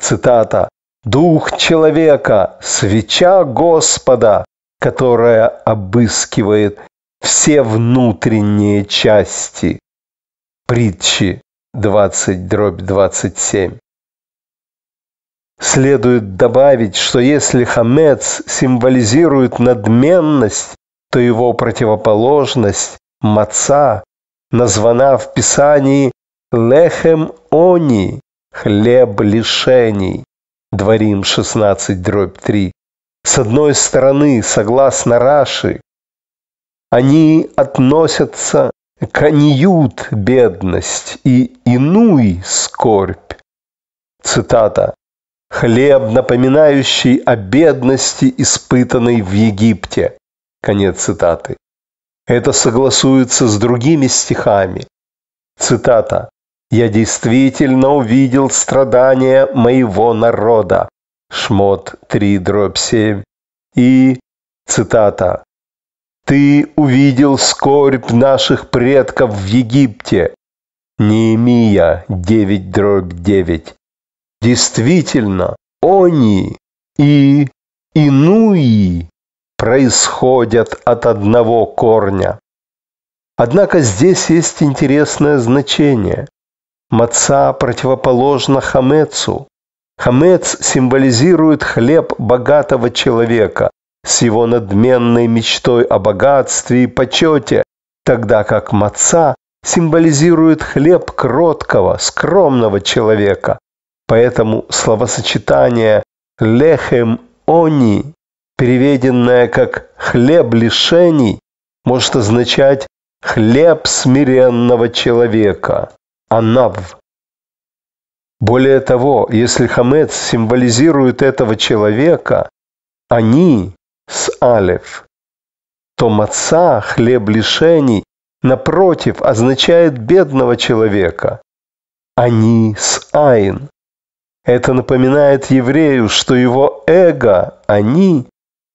Цитата. «Дух человека, свеча Господа, которая обыскивает все внутренние части». Притчи 20 дробь 27. Следует добавить, что если хамец символизирует надменность, то его противоположность – маца, названа в Писании «лехем они» – «хлеб лишений» Дворим 16 дробь 3. С одной стороны, согласно Раши, они относятся к аниют бедность и инуй скорбь. Цитата. Хлеб, напоминающий о бедности, испытанной в Египте. Конец цитаты. Это согласуется с другими стихами. Цитата. «Я действительно увидел страдания моего народа». Шмот 3, дробь 7. И, цитата, «Ты увидел скорбь наших предков в Египте». Неемия 9, дробь 9. Действительно, они и инуи происходят от одного корня. Однако здесь есть интересное значение. Маца противоположно хамецу. Хамец символизирует хлеб богатого человека с его надменной мечтой о богатстве и почете, тогда как маца символизирует хлеб кроткого, скромного человека Поэтому словосочетание «лехем они», переведенное как «хлеб лишений», может означать «хлеб смиренного человека» – «анав». Более того, если хамец символизирует этого человека, они с алев, то маца, хлеб лишений, напротив, означает бедного человека. Они а с айн, это напоминает еврею, что его эго, они,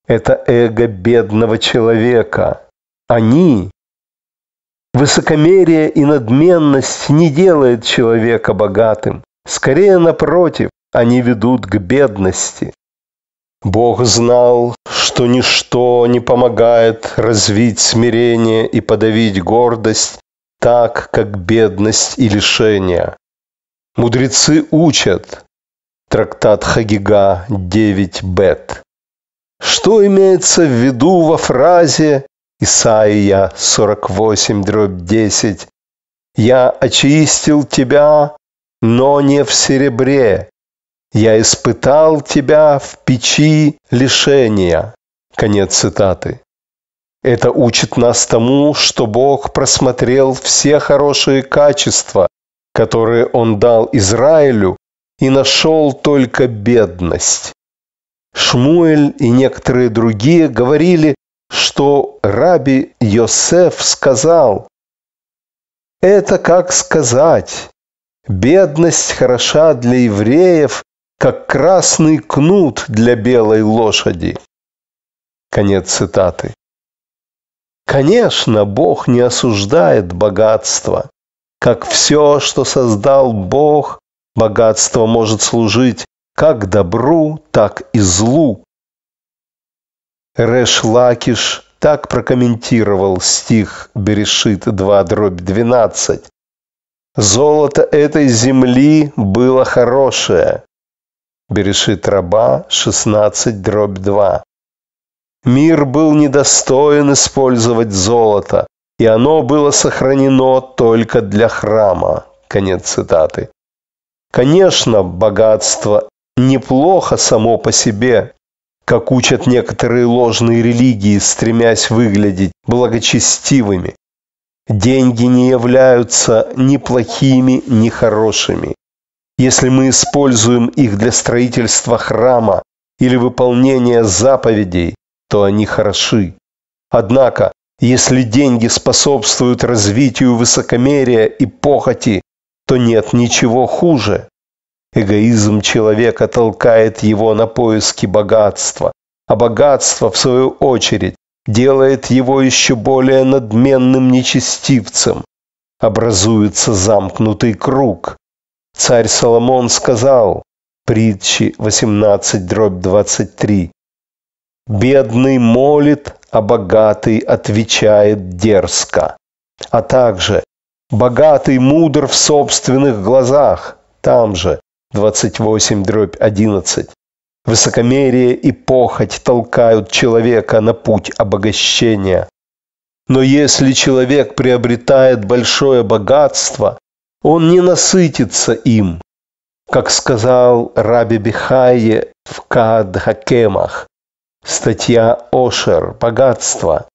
это эго бедного человека. Они. Высокомерие и надменность не делает человека богатым. Скорее, напротив, они ведут к бедности. Бог знал, что ничто не помогает развить смирение и подавить гордость так, как бедность и лишение. Мудрецы учат, трактат Хагига 9 бет. Что имеется в виду во фразе Исаия 48 дробь 10 «Я очистил тебя, но не в серебре, я испытал тебя в печи лишения». Конец цитаты. Это учит нас тому, что Бог просмотрел все хорошие качества, которые Он дал Израилю, и нашел только бедность. Шмуэль и некоторые другие говорили, что раби Йосеф сказал, «Это как сказать, бедность хороша для евреев, как красный кнут для белой лошади». Конец цитаты. Конечно, Бог не осуждает богатство. Как все, что создал Бог, Богатство может служить как добру, так и злу. Реш Лакиш так прокомментировал стих Берешит 2 дробь 12. «Золото этой земли было хорошее». Берешит раба 16 дробь 2. Мир был недостоин использовать золото, и оно было сохранено только для храма. Конец цитаты. Конечно, богатство неплохо само по себе, как учат некоторые ложные религии, стремясь выглядеть благочестивыми. Деньги не являются ни плохими, ни хорошими. Если мы используем их для строительства храма или выполнения заповедей, то они хороши. Однако, если деньги способствуют развитию высокомерия и похоти, то нет ничего хуже. Эгоизм человека толкает его на поиски богатства, а богатство, в свою очередь, делает его еще более надменным нечестивцем. Образуется замкнутый круг. Царь Соломон сказал, притчи 18-23, «Бедный молит, а богатый отвечает дерзко». А также богатый, мудр в собственных глазах. Там же 28 дробь 11. Высокомерие и похоть толкают человека на путь обогащения. Но если человек приобретает большое богатство, он не насытится им. Как сказал Раби Бихае в Кадхакемах, статья Ошер «Богатство»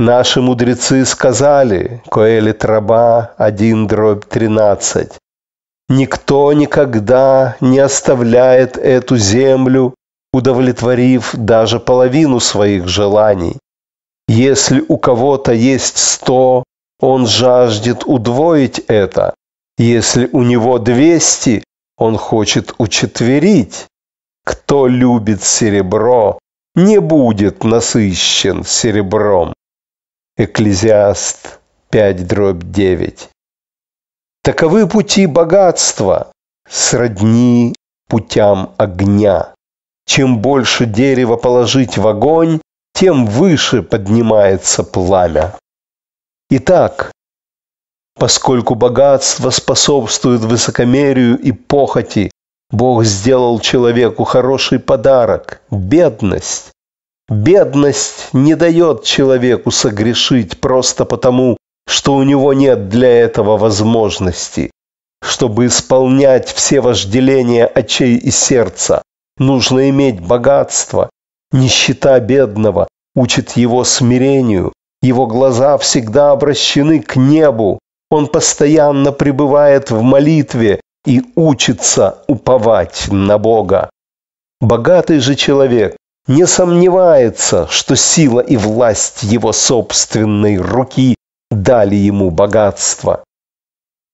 Наши мудрецы сказали, Коэлит траба 1 дробь 13, Никто никогда не оставляет эту землю, удовлетворив даже половину своих желаний. Если у кого-то есть сто, он жаждет удвоить это. Если у него двести, он хочет учетверить. Кто любит серебро, не будет насыщен серебром. Экклезиаст 5 дробь 9. Таковы пути богатства, сродни путям огня. Чем больше дерева положить в огонь, тем выше поднимается пламя. Итак, поскольку богатство способствует высокомерию и похоти, Бог сделал человеку хороший подарок – бедность, Бедность не дает человеку согрешить просто потому, что у него нет для этого возможности. Чтобы исполнять все вожделения очей и сердца, нужно иметь богатство. Нищета бедного учит его смирению. Его глаза всегда обращены к небу. Он постоянно пребывает в молитве и учится уповать на Бога. Богатый же человек не сомневается, что сила и власть его собственной руки дали ему богатство.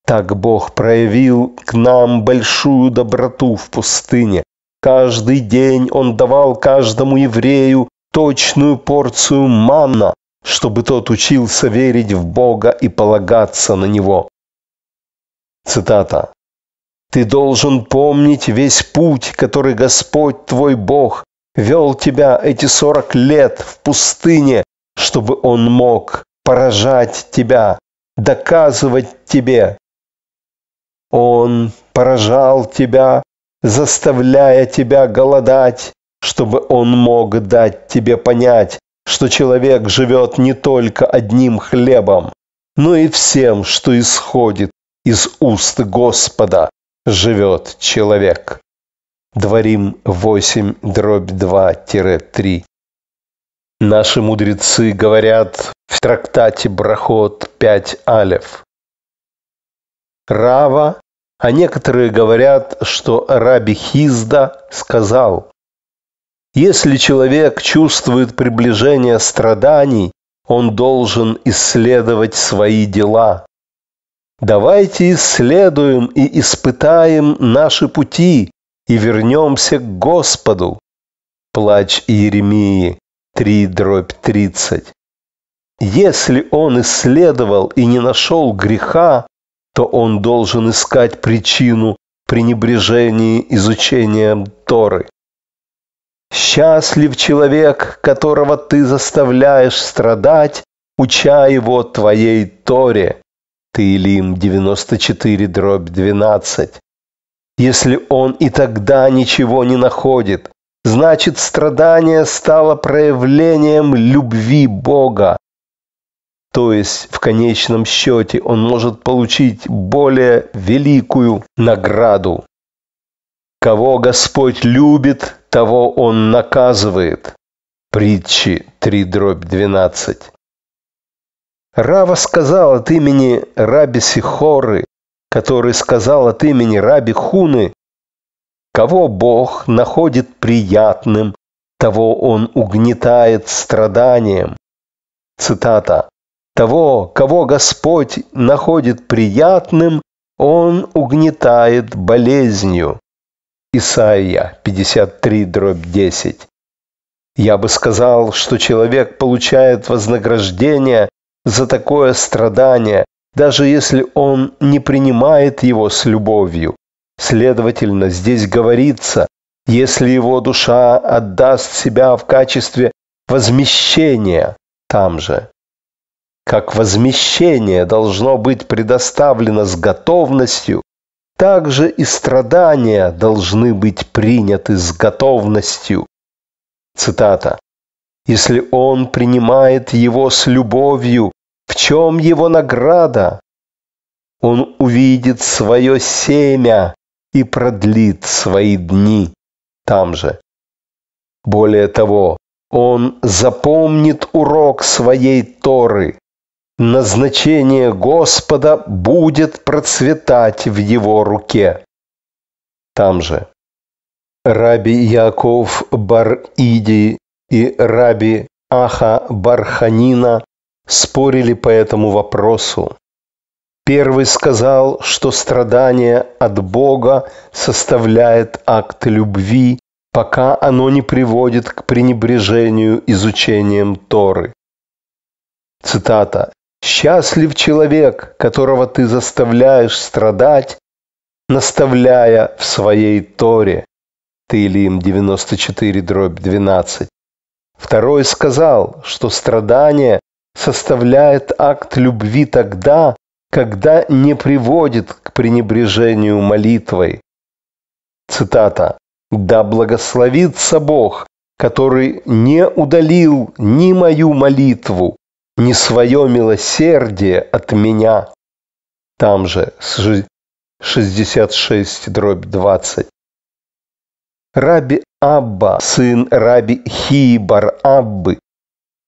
Так Бог проявил к нам большую доброту в пустыне. Каждый день Он давал каждому еврею точную порцию манна, чтобы тот учился верить в Бога и полагаться на Него. Цитата. «Ты должен помнить весь путь, который Господь твой Бог вел тебя эти 40 лет в пустыне, чтобы он мог поражать тебя, доказывать тебе. Он поражал тебя, заставляя тебя голодать, чтобы он мог дать тебе понять, что человек живет не только одним хлебом, но и всем, что исходит из уст Господа, живет человек. Дворим 8, дробь 2-3. Наши мудрецы говорят в трактате Брахот 5 алев. Рава, а некоторые говорят, что Раби Хизда сказал, если человек чувствует приближение страданий, он должен исследовать свои дела. Давайте исследуем и испытаем наши пути, и вернемся к Господу. Плач Иеремии 3 дробь 30. Если он исследовал и не нашел греха, то он должен искать причину пренебрежения изучением Торы. Счастлив человек, которого ты заставляешь страдать, уча его твоей Торе. Таилим 94 дробь 12. Если он и тогда ничего не находит, значит страдание стало проявлением любви Бога. То есть в конечном счете он может получить более великую награду. Кого Господь любит, того он наказывает. Притчи 3.12. Рава сказал от имени Раби Сихоры, который сказал от имени Раби Хуны, «Кого Бог находит приятным, того Он угнетает страданием». Цитата. «Того, кого Господь находит приятным, Он угнетает болезнью». Исайя 53, дробь 10. Я бы сказал, что человек получает вознаграждение за такое страдание, даже если он не принимает его с любовью. Следовательно, здесь говорится, если его душа отдаст себя в качестве возмещения там же, как возмещение должно быть предоставлено с готовностью, так же и страдания должны быть приняты с готовностью. Цитата. Если он принимает его с любовью, в чем его награда? Он увидит свое семя и продлит свои дни там же. Более того, он запомнит урок своей Торы. Назначение Господа будет процветать в его руке. Там же. Раби Яков Бар-Иди и раби Аха Барханина спорили по этому вопросу. Первый сказал, что страдание от Бога составляет акт любви, пока оно не приводит к пренебрежению изучением Торы. Цитата. «Счастлив человек, которого ты заставляешь страдать, наставляя в своей Торе». Тылим 94, дробь 12. Второй сказал, что страдание составляет акт любви тогда, когда не приводит к пренебрежению молитвой. Цитата. «Да благословится Бог, который не удалил ни мою молитву, ни свое милосердие от меня». Там же 66 дробь 20. Раби Абба, сын Раби Хибар Аббы,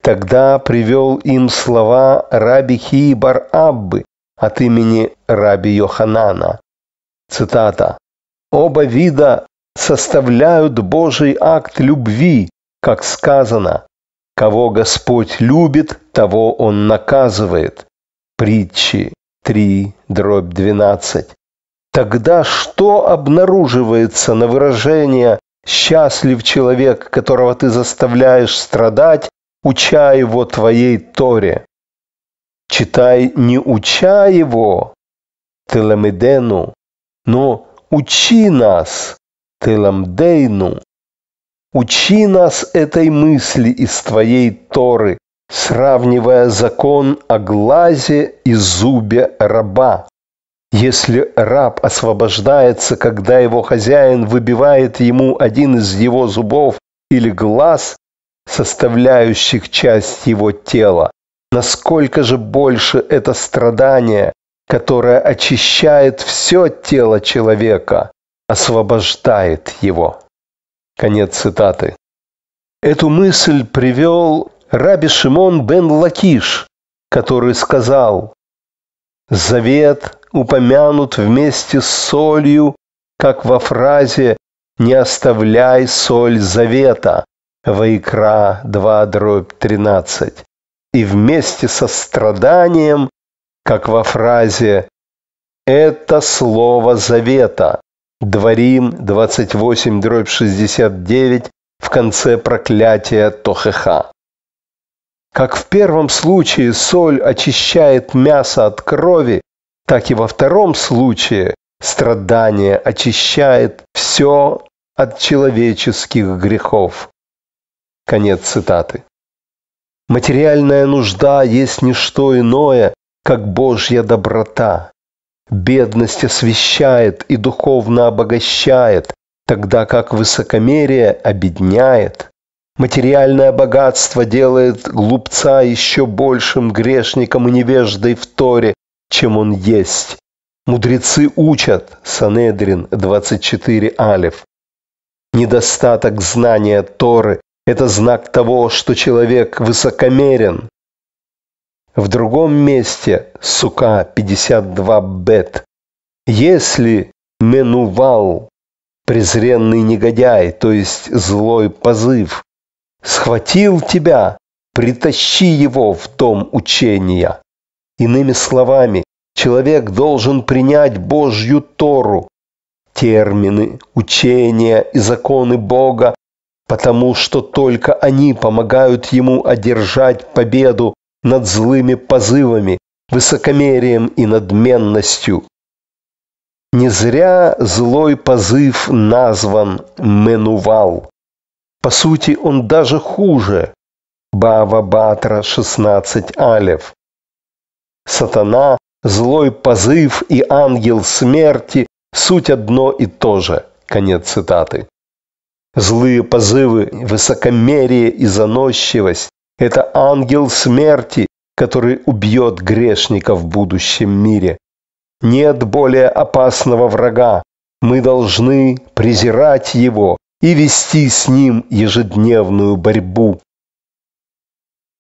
Тогда привел им слова Раби Хибар Аббы от имени Раби Йоханана. Цитата. «Оба вида составляют Божий акт любви, как сказано, кого Господь любит, того Он наказывает. Притчи 3, дробь 12. Тогда что обнаруживается на выражение «счастлив человек, которого ты заставляешь страдать, уча его твоей Торе. Читай не уча его, Теламедену, но учи нас, Теламдейну. Учи нас этой мысли из твоей Торы, сравнивая закон о глазе и зубе раба. Если раб освобождается, когда его хозяин выбивает ему один из его зубов или глаз, составляющих часть его тела. Насколько же больше это страдание, которое очищает все тело человека, освобождает его. Конец цитаты. Эту мысль привел Раби Шимон бен Лакиш, который сказал, «Завет упомянут вместе с солью, как во фразе «Не оставляй соль завета», Ваикра 2 дробь 13. И вместе со страданием, как во фразе «это слово завета», Дворим 28 дробь 69 в конце проклятия Тохеха. Как в первом случае соль очищает мясо от крови, так и во втором случае страдание очищает все от человеческих грехов. Конец цитаты. Материальная нужда есть не что иное, как Божья доброта. Бедность освещает и духовно обогащает, тогда как высокомерие обедняет. Материальное богатство делает глупца еще большим грешником и невеждой в Торе, чем он есть. Мудрецы учат, Санедрин 24 Алиф. Недостаток знания Торы это знак того, что человек высокомерен. В другом месте, сука 52 бет, если менувал, презренный негодяй, то есть злой позыв, схватил тебя, притащи его в дом учения. Иными словами, человек должен принять Божью Тору. Термины, учения и законы Бога потому что только они помогают ему одержать победу над злыми позывами, высокомерием и надменностью. Не зря злой позыв назван Менувал. По сути, он даже хуже. Бава Батра 16 Алев. Сатана, злой позыв и ангел смерти – суть одно и то же. Конец цитаты. Злые позывы, высокомерие и заносчивость – это ангел смерти, который убьет грешника в будущем мире. Нет более опасного врага. Мы должны презирать его и вести с ним ежедневную борьбу.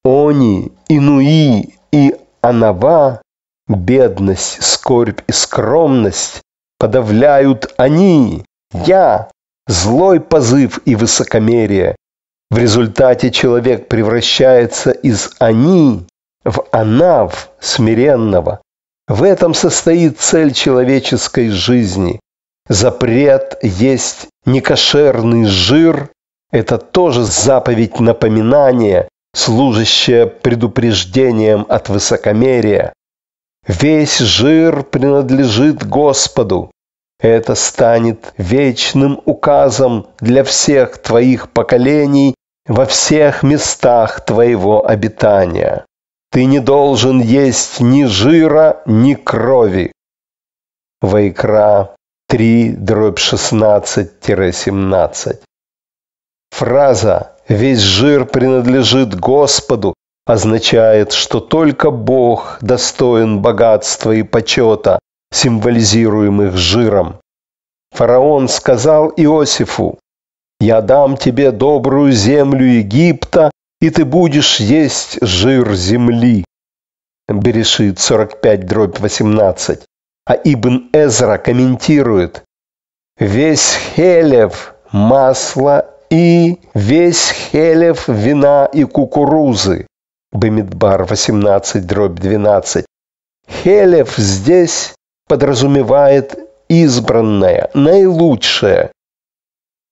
Они, Инуи и Анава, бедность, скорбь и скромность подавляют они, я, злой позыв и высокомерие. В результате человек превращается из «они» в «анав» смиренного. В этом состоит цель человеческой жизни. Запрет есть некошерный жир – это тоже заповедь напоминания, служащая предупреждением от высокомерия. Весь жир принадлежит Господу. Это станет вечным указом для всех твоих поколений во всех местах твоего обитания. Ты не должен есть ни жира, ни крови. Вайкра 3, дробь 16-17. Фраза «Весь жир принадлежит Господу» означает, что только Бог достоин богатства и почета, символизируемых жиром. Фараон сказал Иосифу, «Я дам тебе добрую землю Египта, и ты будешь есть жир земли». Берешит 45 дробь 18. А Ибн Эзра комментирует, «Весь хелев масло и весь хелев вина и кукурузы». Бемидбар 18 дробь 12. Хелев здесь подразумевает избранное, наилучшее.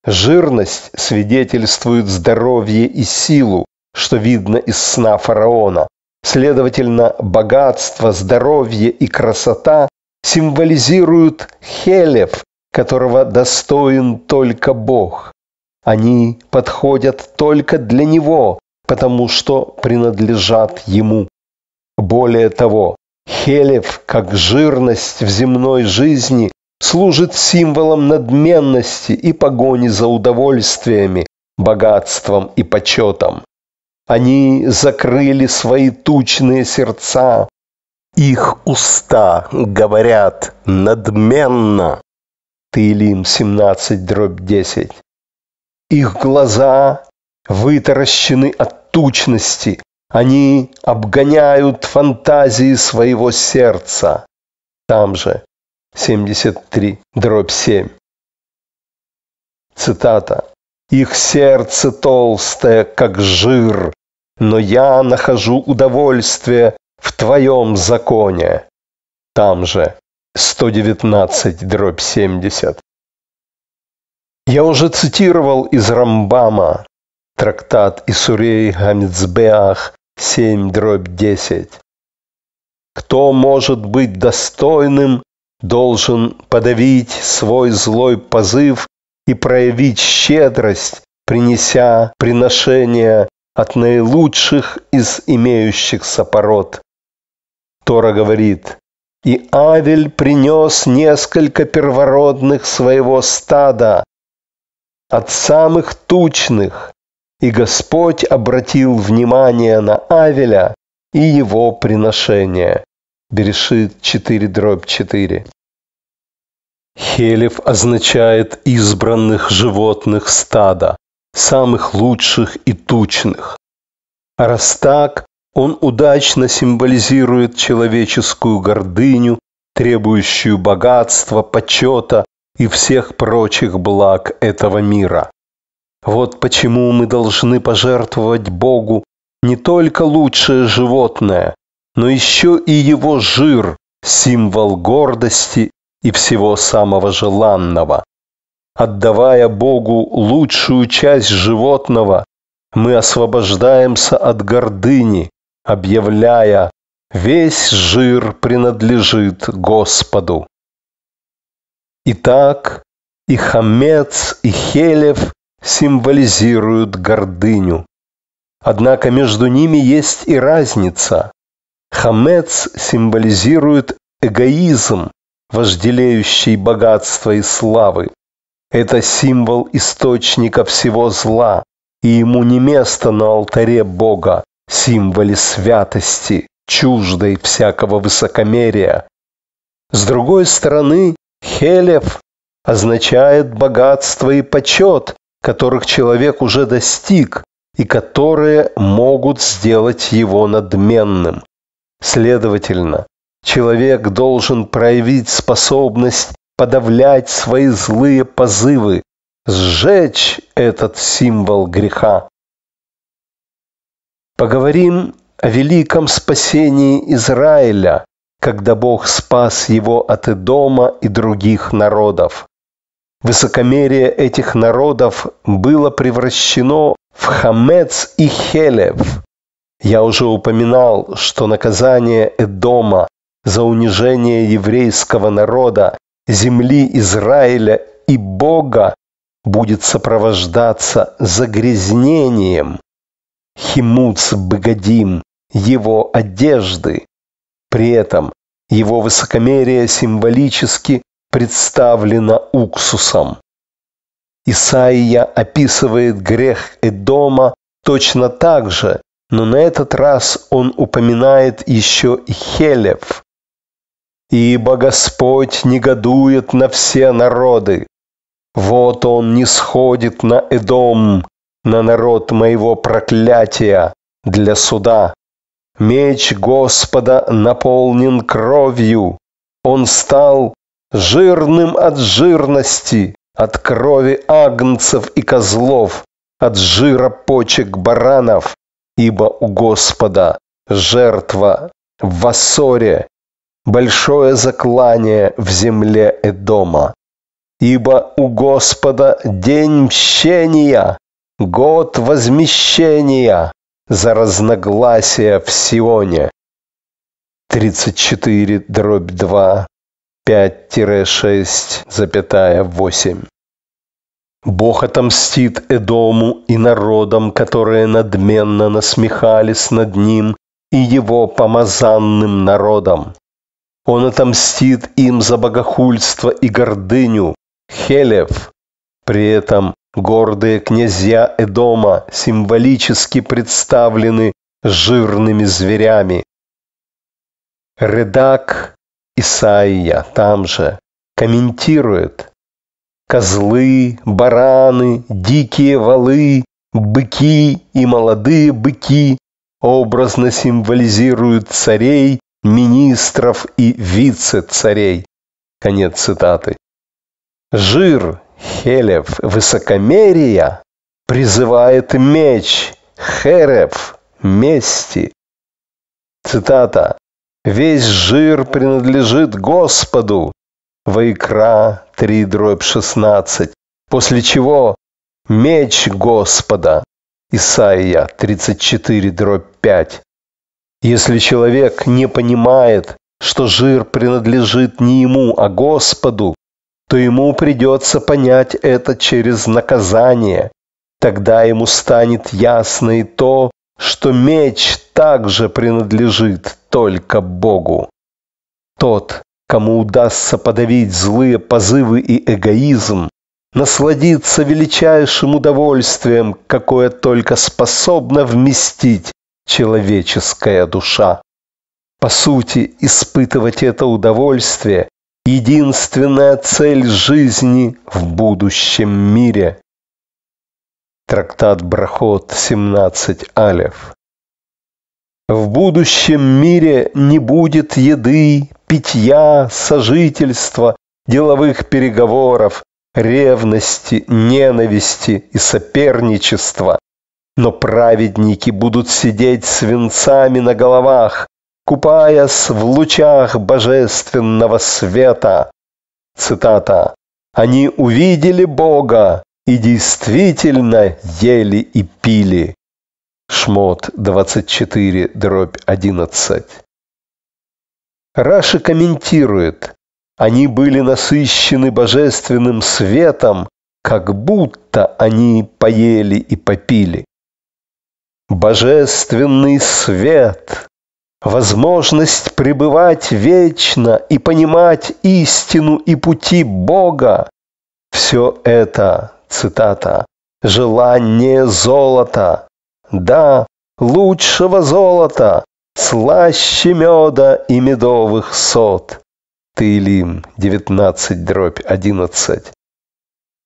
Жирность свидетельствует здоровье и силу, что видно из сна фараона. Следовательно, богатство, здоровье и красота символизируют Хелев, которого достоин только Бог. Они подходят только для Него, потому что принадлежат Ему. Более того, Хелев, как жирность в земной жизни, служит символом надменности и погони за удовольствиями, богатством и почетом. Они закрыли свои тучные сердца, их уста говорят надменно. Таилим 17 дробь 10. Их глаза вытаращены от тучности, они обгоняют фантазии своего сердца. Там же 73, дробь 7. Цитата. «Их сердце толстое, как жир, но я нахожу удовольствие в твоем законе». Там же 119, дробь 70. Я уже цитировал из Рамбама трактат Исурей Гамицбеах 7 дробь 10. Кто может быть достойным, должен подавить свой злой позыв и проявить щедрость, принеся приношения от наилучших из имеющихся пород. Тора говорит, «И Авель принес несколько первородных своего стада, от самых тучных, и Господь обратил внимание на Авеля и его приношение. Берешит 4 дробь 4. Хелев означает избранных животных стада, самых лучших и тучных. А раз так, он удачно символизирует человеческую гордыню, требующую богатства, почета и всех прочих благ этого мира. Вот почему мы должны пожертвовать Богу не только лучшее животное, но еще и его жир, символ гордости и всего самого желанного. Отдавая Богу лучшую часть животного, мы освобождаемся от гордыни, объявляя «Весь жир принадлежит Господу». Итак, и хамец, и хелев символизируют гордыню. Однако между ними есть и разница. Хамец символизирует эгоизм, вожделеющий богатство и славы. Это символ источника всего зла, и ему не место на алтаре Бога, символе святости, чуждой всякого высокомерия. С другой стороны, Хелев означает богатство и почет, которых человек уже достиг и которые могут сделать его надменным. Следовательно, человек должен проявить способность подавлять свои злые позывы, сжечь этот символ греха. Поговорим о великом спасении Израиля, когда Бог спас его от Идома и других народов. Высокомерие этих народов было превращено в хамец и хелев. Я уже упоминал, что наказание Эдома за унижение еврейского народа, земли Израиля и Бога будет сопровождаться загрязнением. Химуц Богодим, его одежды. При этом его высокомерие символически представлена уксусом. Исаия описывает грех Эдома точно так же, но на этот раз он упоминает еще и Хелев. «Ибо Господь негодует на все народы. Вот Он не сходит на Эдом, на народ моего проклятия для суда. Меч Господа наполнен кровью. Он стал жирным от жирности, от крови агнцев и козлов, от жира почек баранов, ибо у Господа жертва в Ассоре, большое заклание в земле Эдома. Ибо у Господа день мщения, год возмещения за разногласия в Сионе. 34 дробь 2 5-6,8. Бог отомстит Эдому и народам, которые надменно насмехались над ним и его помазанным народом. Он отомстит им за богохульство и гордыню, Хелев. При этом гордые князья Эдома символически представлены жирными зверями. Редак Исаия там же комментирует «Козлы, бараны, дикие валы, быки и молодые быки образно символизируют царей, министров и вице-царей». Конец цитаты. Жир, хелев, высокомерия призывает меч, херев, мести. Цитата. Весь жир принадлежит Господу. Ваикра 3 дробь 16. После чего меч Господа. Исаия 34 дробь 5. Если человек не понимает, что жир принадлежит не ему, а Господу, то ему придется понять это через наказание. Тогда ему станет ясно и то, что меч также принадлежит только Богу. Тот, кому удастся подавить злые позывы и эгоизм, насладиться величайшим удовольствием, какое только способна вместить человеческая душа. По сути, испытывать это удовольствие – единственная цель жизни в будущем мире. Трактат Брахот 17 Алев. В будущем мире не будет еды, питья, сожительства, деловых переговоров, ревности, ненависти и соперничества. Но праведники будут сидеть свинцами на головах, купаясь в лучах божественного света. Цитата. «Они увидели Бога, и действительно ели и пили. Шмот 24 дробь 11. Раши комментирует, они были насыщены божественным светом, как будто они поели и попили. Божественный свет, возможность пребывать вечно и понимать истину и пути Бога – все это цитата, «желание золота». Да, лучшего золота, слаще меда и медовых сот. Таилим 19 дробь 11.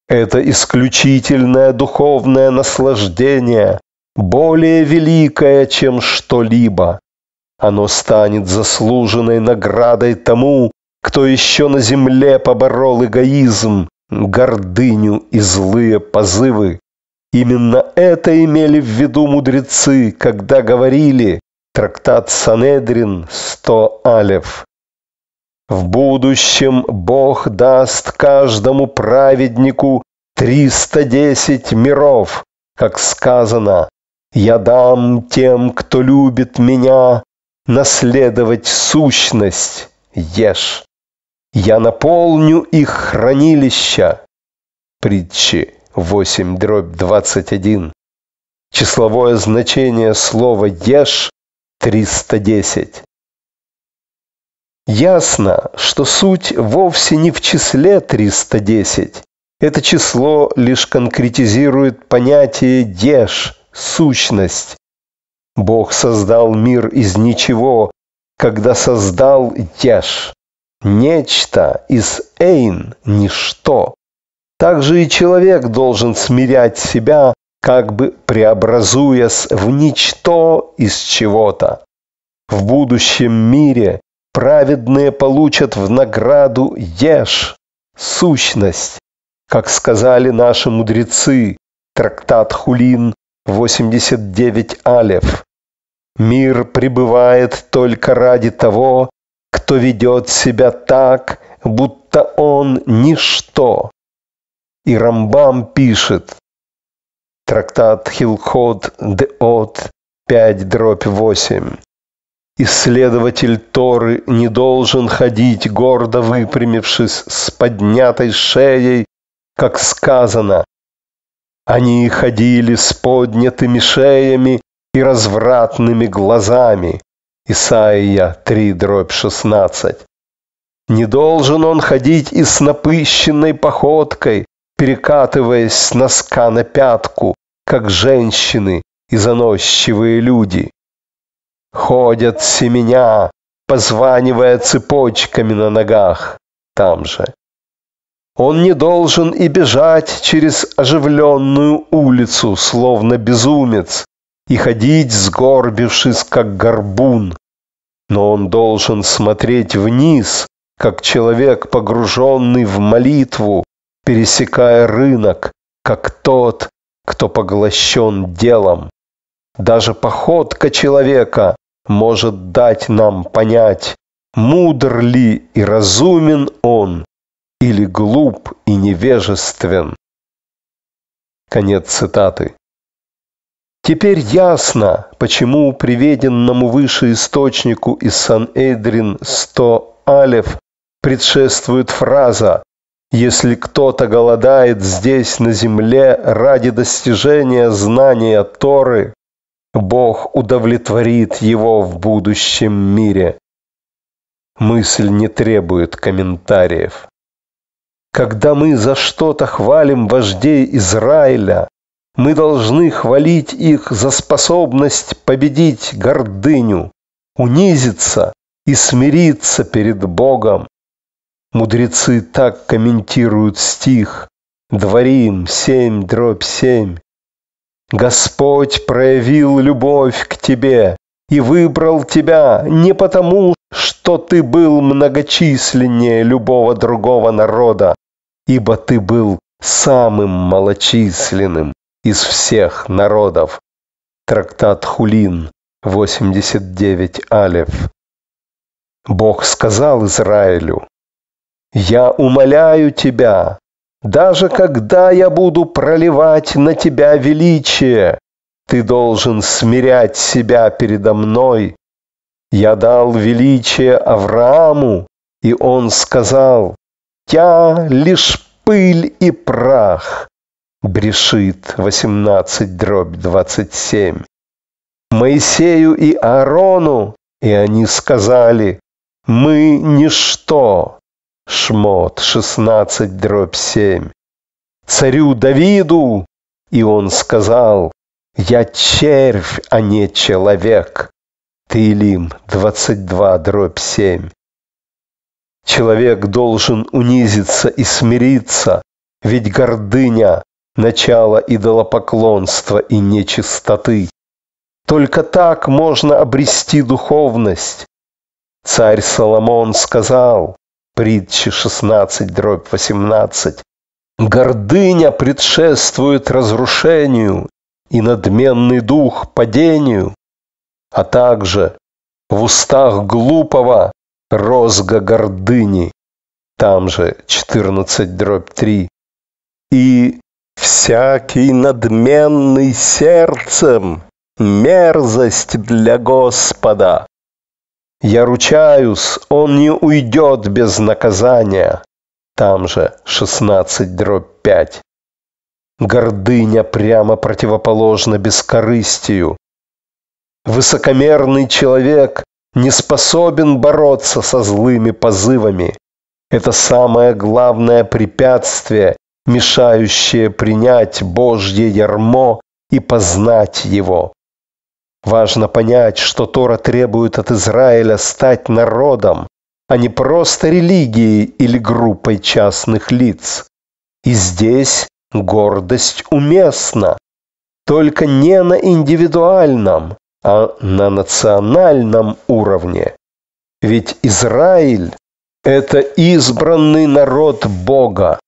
Это исключительное духовное наслаждение, более великое, чем что-либо. Оно станет заслуженной наградой тому, кто еще на земле поборол эгоизм, гордыню и злые позывы. Именно это имели в виду мудрецы, когда говорили трактат Санедрин 100 алев. В будущем Бог даст каждому праведнику 310 миров, как сказано, «Я дам тем, кто любит меня, наследовать сущность, ешь». Я наполню их хранилища. Притчи 8 дробь 21. Числовое значение слова «ешь» 310. Ясно, что суть вовсе не в числе 310. Это число лишь конкретизирует понятие «деж» – сущность. Бог создал мир из ничего, когда создал «деж» нечто, из эйн – ничто. же и человек должен смирять себя, как бы преобразуясь в ничто из чего-то. В будущем мире праведные получат в награду еш, сущность, как сказали наши мудрецы, трактат Хулин 89 алев. Мир пребывает только ради того, кто ведет себя так, будто он ничто. И Рамбам пишет, трактат Хилхот Деот 5 дробь 8. Исследователь Торы не должен ходить, гордо выпрямившись с поднятой шеей, как сказано. Они ходили с поднятыми шеями и развратными глазами. Исаия 3, дробь 16. Не должен он ходить и с напыщенной походкой, перекатываясь с носка на пятку, как женщины и заносчивые люди. Ходят семеня, позванивая цепочками на ногах там же. Он не должен и бежать через оживленную улицу, словно безумец, и ходить, сгорбившись, как горбун, но он должен смотреть вниз, как человек, погруженный в молитву, пересекая рынок, как тот, кто поглощен делом. Даже походка человека может дать нам понять, мудр ли и разумен он, или глуп и невежествен. Конец цитаты. Теперь ясно, почему приведенному выше источнику из Сан-Эдрин 100 алев предшествует фраза «Если кто-то голодает здесь, на земле, ради достижения знания Торы, Бог удовлетворит его в будущем мире». Мысль не требует комментариев. Когда мы за что-то хвалим вождей Израиля, мы должны хвалить их за способность победить гордыню, унизиться и смириться перед Богом. Мудрецы так комментируют стих Дворим 7 дробь 7. Господь проявил любовь к тебе и выбрал тебя не потому, что ты был многочисленнее любого другого народа, ибо ты был самым малочисленным из всех народов. Трактат Хулин, 89 Алев. Бог сказал Израилю, «Я умоляю тебя, даже когда я буду проливать на тебя величие, ты должен смирять себя передо мной. Я дал величие Аврааму, и он сказал, «Я лишь пыль и прах, Брешит 18 дробь 27. Моисею и Аарону, и они сказали, мы ничто. Шмот 16 дробь 7. Царю Давиду, и он сказал, я червь, а не человек. Тилим 22 дробь 7. Человек должен унизиться и смириться, ведь гордыня начало идолопоклонства и нечистоты. Только так можно обрести духовность. Царь Соломон сказал, притчи 16, дробь 18, «Гордыня предшествует разрушению, и надменный дух падению, а также в устах глупого розга гордыни» там же 14 дробь 3. И Всякий надменный сердцем – мерзость для Господа. Я ручаюсь, он не уйдет без наказания. Там же 16 дробь 5. Гордыня прямо противоположна бескорыстию. Высокомерный человек не способен бороться со злыми позывами. Это самое главное препятствие мешающее принять Божье ярмо и познать его. Важно понять, что Тора требует от Израиля стать народом, а не просто религией или группой частных лиц. И здесь гордость уместна, только не на индивидуальном, а на национальном уровне. Ведь Израиль – это избранный народ Бога,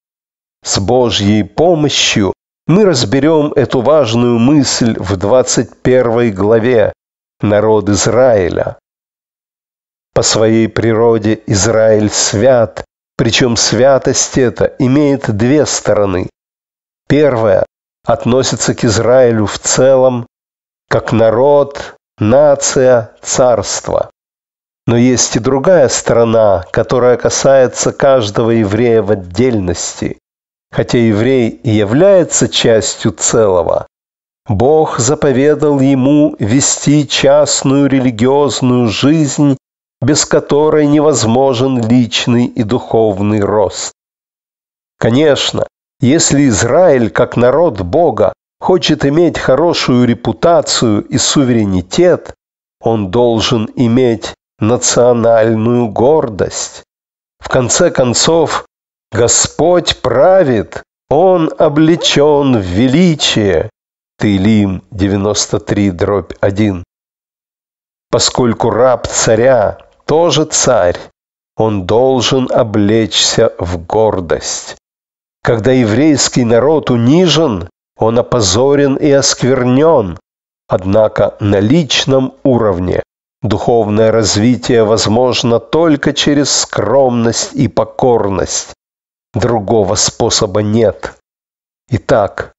с Божьей помощью мы разберем эту важную мысль в 21 главе «Народ Израиля». По своей природе Израиль свят, причем святость эта имеет две стороны. Первая относится к Израилю в целом, как народ, нация, царство. Но есть и другая сторона, которая касается каждого еврея в отдельности хотя еврей и является частью целого, Бог заповедал ему вести частную религиозную жизнь, без которой невозможен личный и духовный рост. Конечно, если Израиль, как народ Бога, хочет иметь хорошую репутацию и суверенитет, он должен иметь национальную гордость. В конце концов, Господь правит, Он облечен в величие. Тылим 93, дробь 1. Поскольку раб царя тоже царь, он должен облечься в гордость. Когда еврейский народ унижен, он опозорен и осквернен, однако на личном уровне духовное развитие возможно только через скромность и покорность. Другого способа нет. Итак,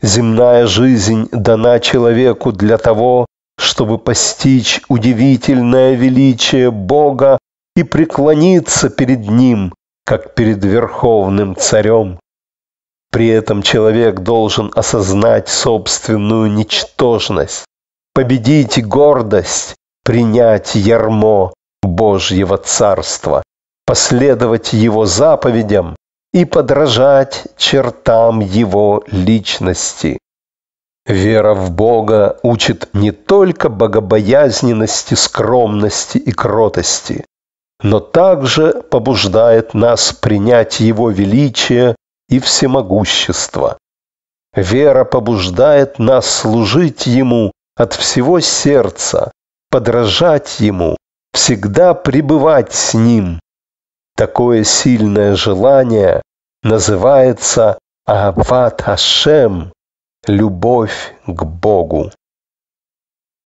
земная жизнь дана человеку для того, чтобы постичь удивительное величие Бога и преклониться перед Ним, как перед Верховным Царем. При этом человек должен осознать собственную ничтожность, победить гордость, принять ярмо Божьего Царства, последовать Его заповедям и подражать чертам его личности. Вера в Бога учит не только богобоязненности, скромности и кротости, но также побуждает нас принять Его величие и всемогущество. Вера побуждает нас служить Ему от всего сердца, подражать Ему, всегда пребывать с Ним, Такое сильное желание называется Агават Ашем – любовь к Богу.